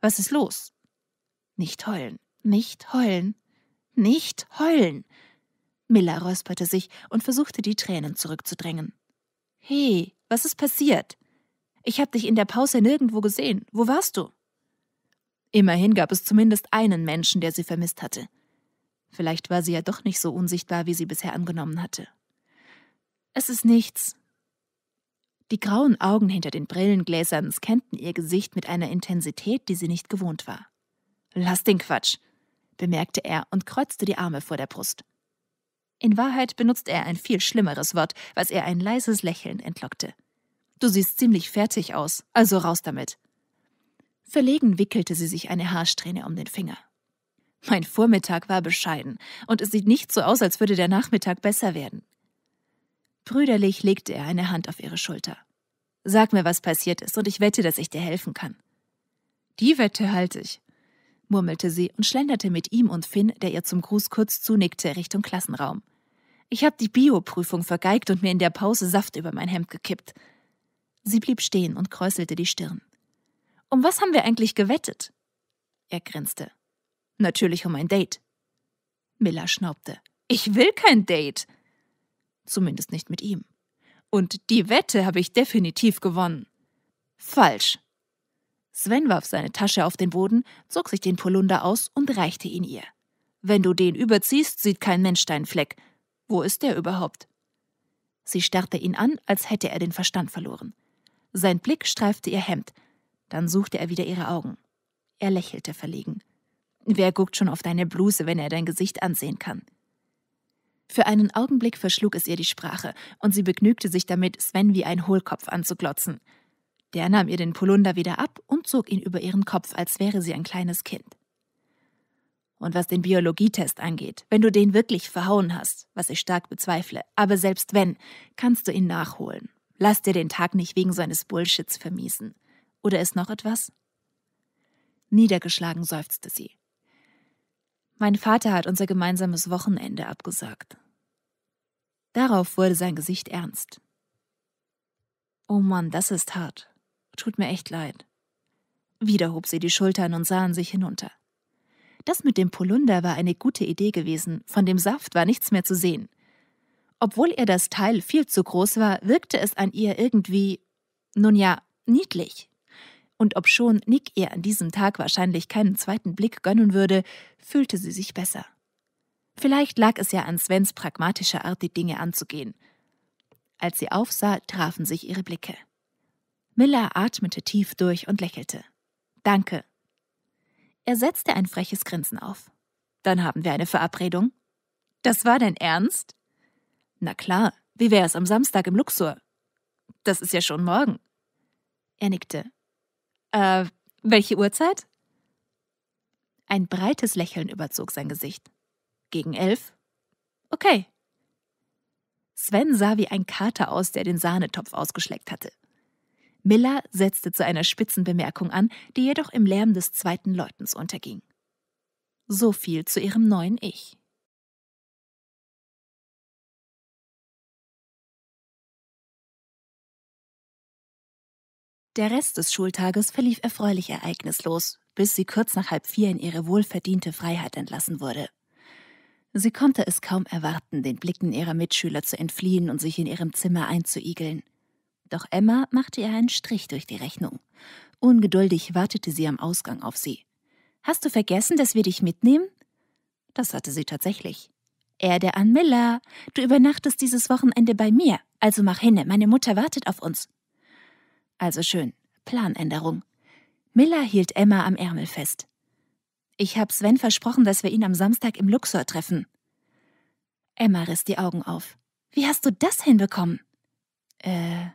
Was ist los? Nicht heulen, nicht heulen, nicht heulen. Miller räusperte sich und versuchte, die Tränen zurückzudrängen. Hey, was ist passiert? Ich habe dich in der Pause nirgendwo gesehen. Wo warst du? Immerhin gab es zumindest einen Menschen, der sie vermisst hatte. Vielleicht war sie ja doch nicht so unsichtbar, wie sie bisher angenommen hatte. Es ist nichts. Die grauen Augen hinter den Brillengläsern scannten ihr Gesicht mit einer Intensität, die sie nicht gewohnt war. Lass den Quatsch, bemerkte er und kreuzte die Arme vor der Brust. In Wahrheit benutzte er ein viel schlimmeres Wort, was ihr ein leises Lächeln entlockte. Du siehst ziemlich fertig aus, also raus damit. Verlegen wickelte sie sich eine Haarsträhne um den Finger. Mein Vormittag war bescheiden, und es sieht nicht so aus, als würde der Nachmittag besser werden. Brüderlich legte er eine Hand auf ihre Schulter. Sag mir, was passiert ist, und ich wette, dass ich dir helfen kann. Die Wette halte ich, murmelte sie und schlenderte mit ihm und Finn, der ihr zum Gruß kurz zunickte, Richtung Klassenraum. Ich habe die Bioprüfung vergeigt und mir in der Pause Saft über mein Hemd gekippt. Sie blieb stehen und kräuselte die Stirn. Um was haben wir eigentlich gewettet? Er grinste. Natürlich um ein Date. Miller schnaubte. Ich will kein Date. Zumindest nicht mit ihm. Und die Wette habe ich definitiv gewonnen. Falsch. Sven warf seine Tasche auf den Boden, zog sich den Polunder aus und reichte ihn ihr. Wenn du den überziehst, sieht kein Mensch deinen Fleck. Wo ist der überhaupt? Sie starrte ihn an, als hätte er den Verstand verloren. Sein Blick streifte ihr Hemd. Dann suchte er wieder ihre Augen. Er lächelte verlegen. Wer guckt schon auf deine Bluse, wenn er dein Gesicht ansehen kann? Für einen Augenblick verschlug es ihr die Sprache, und sie begnügte sich damit, Sven wie ein Hohlkopf anzuglotzen. Der nahm ihr den Polunder wieder ab und zog ihn über ihren Kopf, als wäre sie ein kleines Kind. Und was den Biologietest angeht, wenn du den wirklich verhauen hast, was ich stark bezweifle, aber selbst wenn, kannst du ihn nachholen. Lass dir den Tag nicht wegen seines Bullshits vermiesen. Oder ist noch etwas? Niedergeschlagen seufzte sie. Mein Vater hat unser gemeinsames Wochenende abgesagt. Darauf wurde sein Gesicht ernst. Oh Mann, das ist hart. Tut mir echt leid. Wieder hob sie die Schultern und sahen sich hinunter. Das mit dem Polunder war eine gute Idee gewesen, von dem Saft war nichts mehr zu sehen. Obwohl ihr das Teil viel zu groß war, wirkte es an ihr irgendwie, nun ja, niedlich. Und obschon Nick ihr an diesem Tag wahrscheinlich keinen zweiten Blick gönnen würde, fühlte sie sich besser. Vielleicht lag es ja an Svens pragmatischer Art, die Dinge anzugehen. Als sie aufsah, trafen sich ihre Blicke. Miller atmete tief durch und lächelte. Danke. Er setzte ein freches Grinsen auf. Dann haben wir eine Verabredung. Das war dein Ernst? Na klar, wie wäre es am Samstag im Luxor? Das ist ja schon morgen. Er nickte. Äh, welche Uhrzeit? Ein breites Lächeln überzog sein Gesicht. Gegen elf? Okay. Sven sah wie ein Kater aus, der den Sahnetopf ausgeschleckt hatte. Miller setzte zu einer Spitzenbemerkung an, die jedoch im Lärm des zweiten Läutens unterging. So viel zu ihrem neuen Ich. Der Rest des Schultages verlief erfreulich ereignislos, bis sie kurz nach halb vier in ihre wohlverdiente Freiheit entlassen wurde. Sie konnte es kaum erwarten, den Blicken ihrer Mitschüler zu entfliehen und sich in ihrem Zimmer einzuigeln. Doch Emma machte ihr einen Strich durch die Rechnung. Ungeduldig wartete sie am Ausgang auf sie. Hast du vergessen, dass wir dich mitnehmen? Das hatte sie tatsächlich. Erde an Miller, du übernachtest dieses Wochenende bei mir, also mach hinne, meine Mutter wartet auf uns. Also schön. Planänderung. Miller hielt Emma am Ärmel fest. Ich hab Sven versprochen, dass wir ihn am Samstag im Luxor treffen. Emma riss die Augen auf. Wie hast du das hinbekommen? Äh.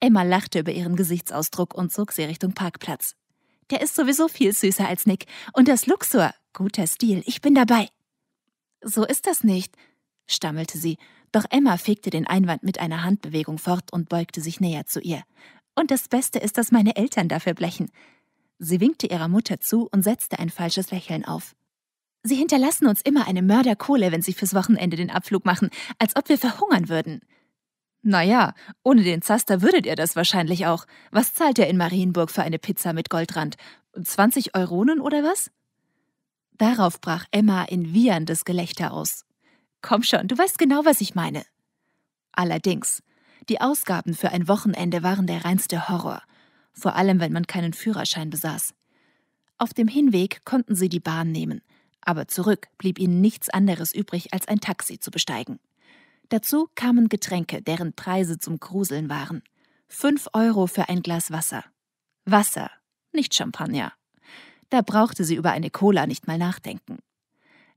Emma lachte über ihren Gesichtsausdruck und zog sie Richtung Parkplatz. Der ist sowieso viel süßer als Nick. Und das Luxor, guter Stil, ich bin dabei. So ist das nicht, stammelte sie doch Emma fegte den Einwand mit einer Handbewegung fort und beugte sich näher zu ihr. Und das Beste ist, dass meine Eltern dafür blechen. Sie winkte ihrer Mutter zu und setzte ein falsches Lächeln auf. Sie hinterlassen uns immer eine Mörderkohle, wenn sie fürs Wochenende den Abflug machen, als ob wir verhungern würden. Naja, ohne den Zaster würdet ihr das wahrscheinlich auch. Was zahlt ihr in Marienburg für eine Pizza mit Goldrand? 20 Euronen oder was? Darauf brach Emma in wieherndes Gelächter aus. Komm schon, du weißt genau, was ich meine. Allerdings, die Ausgaben für ein Wochenende waren der reinste Horror, vor allem wenn man keinen Führerschein besaß. Auf dem Hinweg konnten sie die Bahn nehmen, aber zurück blieb ihnen nichts anderes übrig, als ein Taxi zu besteigen. Dazu kamen Getränke, deren Preise zum Gruseln waren. Fünf Euro für ein Glas Wasser. Wasser, nicht Champagner. Da brauchte sie über eine Cola nicht mal nachdenken.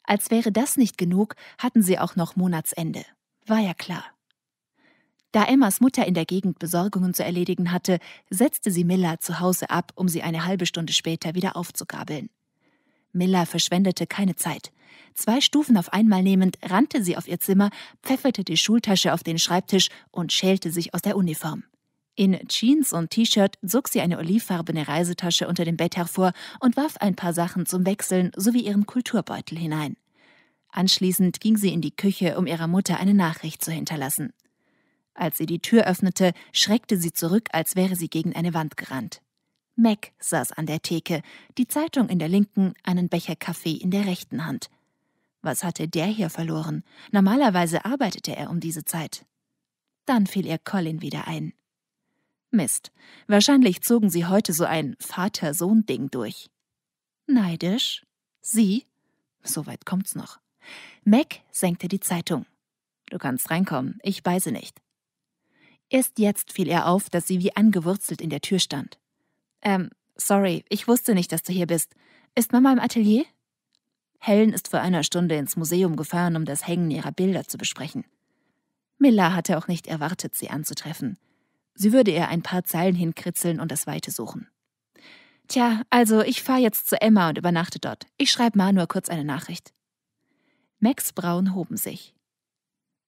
Als wäre das nicht genug, hatten sie auch noch Monatsende. War ja klar. Da Emmas Mutter in der Gegend Besorgungen zu erledigen hatte, setzte sie Miller zu Hause ab, um sie eine halbe Stunde später wieder aufzugabeln. Miller verschwendete keine Zeit. Zwei Stufen auf einmal nehmend, rannte sie auf ihr Zimmer, pfefferte die Schultasche auf den Schreibtisch und schälte sich aus der Uniform. In Jeans und T-Shirt zog sie eine olivfarbene Reisetasche unter dem Bett hervor und warf ein paar Sachen zum Wechseln sowie ihren Kulturbeutel hinein. Anschließend ging sie in die Küche, um ihrer Mutter eine Nachricht zu hinterlassen. Als sie die Tür öffnete, schreckte sie zurück, als wäre sie gegen eine Wand gerannt. Mac saß an der Theke, die Zeitung in der linken, einen Becher Kaffee in der rechten Hand. Was hatte der hier verloren? Normalerweise arbeitete er um diese Zeit. Dann fiel ihr Colin wieder ein. Mist, wahrscheinlich zogen sie heute so ein Vater-Sohn-Ding durch. Neidisch? Sie? So weit kommt's noch. Mac senkte die Zeitung. Du kannst reinkommen, ich beiße nicht. Erst jetzt fiel er auf, dass sie wie angewurzelt in der Tür stand. Ähm, sorry, ich wusste nicht, dass du hier bist. Ist Mama im Atelier? Helen ist vor einer Stunde ins Museum gefahren, um das Hängen ihrer Bilder zu besprechen. Miller hatte auch nicht erwartet, sie anzutreffen. Sie würde ihr ein paar Zeilen hinkritzeln und das Weite suchen. Tja, also ich fahre jetzt zu Emma und übernachte dort. Ich schreibe Manua kurz eine Nachricht. Max Braun hoben sich.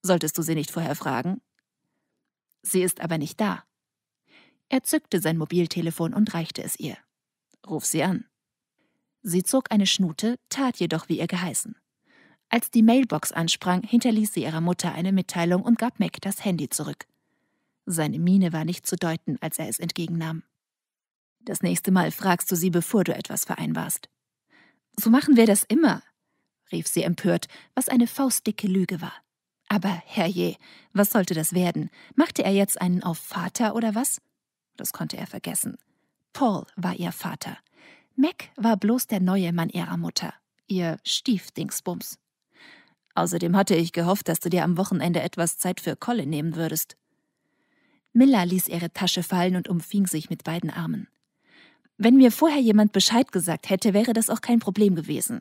Solltest du sie nicht vorher fragen? Sie ist aber nicht da. Er zückte sein Mobiltelefon und reichte es ihr. Ruf sie an. Sie zog eine Schnute, tat jedoch wie ihr geheißen. Als die Mailbox ansprang, hinterließ sie ihrer Mutter eine Mitteilung und gab Mac das Handy zurück. Seine Miene war nicht zu deuten, als er es entgegennahm. Das nächste Mal fragst du sie, bevor du etwas vereinbarst. So machen wir das immer, rief sie empört, was eine faustdicke Lüge war. Aber herrje, was sollte das werden? Machte er jetzt einen auf Vater oder was? Das konnte er vergessen. Paul war ihr Vater. Mac war bloß der neue Mann ihrer Mutter, ihr Stiefdingsbums. Außerdem hatte ich gehofft, dass du dir am Wochenende etwas Zeit für Colin nehmen würdest. Miller ließ ihre Tasche fallen und umfing sich mit beiden Armen. Wenn mir vorher jemand Bescheid gesagt hätte, wäre das auch kein Problem gewesen.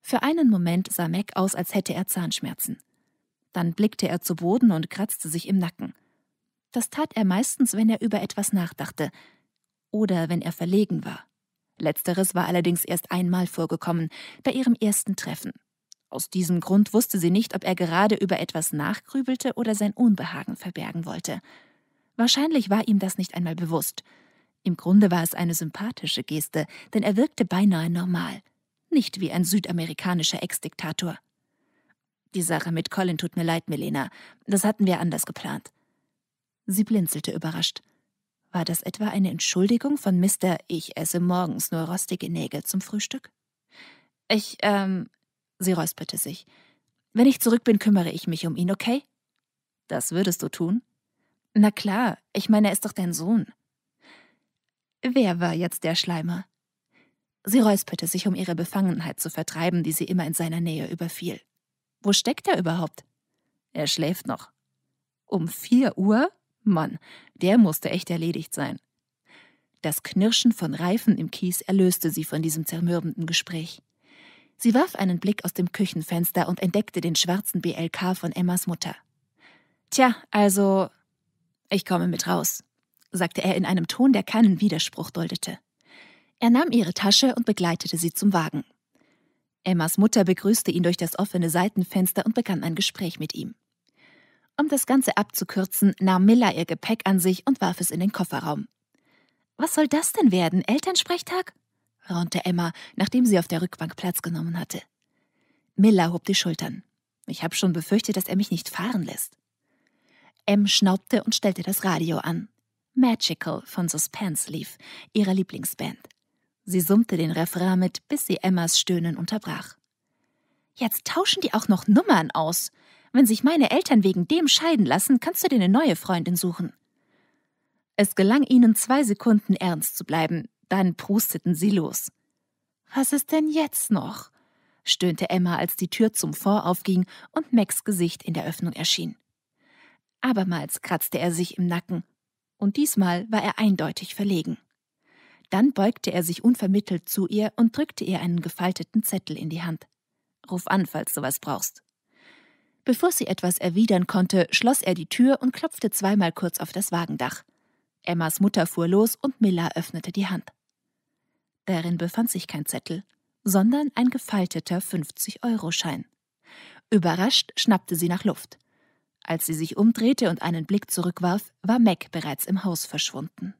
Für einen Moment sah Mac aus, als hätte er Zahnschmerzen. Dann blickte er zu Boden und kratzte sich im Nacken. Das tat er meistens, wenn er über etwas nachdachte oder wenn er verlegen war. Letzteres war allerdings erst einmal vorgekommen, bei ihrem ersten Treffen. Aus diesem Grund wusste sie nicht, ob er gerade über etwas nachgrübelte oder sein Unbehagen verbergen wollte. Wahrscheinlich war ihm das nicht einmal bewusst. Im Grunde war es eine sympathische Geste, denn er wirkte beinahe normal, nicht wie ein südamerikanischer Ex-Diktator. Die Sache mit Colin tut mir leid, Milena, das hatten wir anders geplant. Sie blinzelte überrascht. War das etwa eine Entschuldigung von Mr. Ich esse morgens nur rostige Nägel zum Frühstück? Ich, ähm, Sie räusperte sich. Wenn ich zurück bin, kümmere ich mich um ihn, okay? Das würdest du tun? Na klar, ich meine, er ist doch dein Sohn. Wer war jetzt der Schleimer? Sie räusperte sich, um ihre Befangenheit zu vertreiben, die sie immer in seiner Nähe überfiel. Wo steckt er überhaupt? Er schläft noch. Um vier Uhr? Mann, der musste echt erledigt sein. Das Knirschen von Reifen im Kies erlöste sie von diesem zermürbenden Gespräch. Sie warf einen Blick aus dem Küchenfenster und entdeckte den schwarzen BLK von Emmas Mutter. Tja, also. Ich komme mit raus, sagte er in einem Ton, der keinen Widerspruch duldete. Er nahm ihre Tasche und begleitete sie zum Wagen. Emmas Mutter begrüßte ihn durch das offene Seitenfenster und begann ein Gespräch mit ihm. Um das Ganze abzukürzen, nahm Miller ihr Gepäck an sich und warf es in den Kofferraum. Was soll das denn werden? Elternsprechtag? raunte Emma, nachdem sie auf der Rückbank Platz genommen hatte. Miller hob die Schultern. Ich habe schon befürchtet, dass er mich nicht fahren lässt. M schnaubte und stellte das Radio an. Magical von Suspense lief, ihrer Lieblingsband. Sie summte den Refrain mit, bis sie Emmas Stöhnen unterbrach. Jetzt tauschen die auch noch Nummern aus. Wenn sich meine Eltern wegen dem scheiden lassen, kannst du dir eine neue Freundin suchen. Es gelang ihnen, zwei Sekunden ernst zu bleiben, dann prusteten sie los. Was ist denn jetzt noch? stöhnte Emma, als die Tür zum Fort aufging und Max Gesicht in der Öffnung erschien. Abermals kratzte er sich im Nacken, und diesmal war er eindeutig verlegen. Dann beugte er sich unvermittelt zu ihr und drückte ihr einen gefalteten Zettel in die Hand. Ruf an, falls du was brauchst. Bevor sie etwas erwidern konnte, schloss er die Tür und klopfte zweimal kurz auf das Wagendach. Emmas Mutter fuhr los und Miller öffnete die Hand. Darin befand sich kein Zettel, sondern ein gefalteter 50-Euro-Schein. Überrascht schnappte sie nach Luft. Als sie sich umdrehte und einen Blick zurückwarf, war Mac bereits im Haus verschwunden.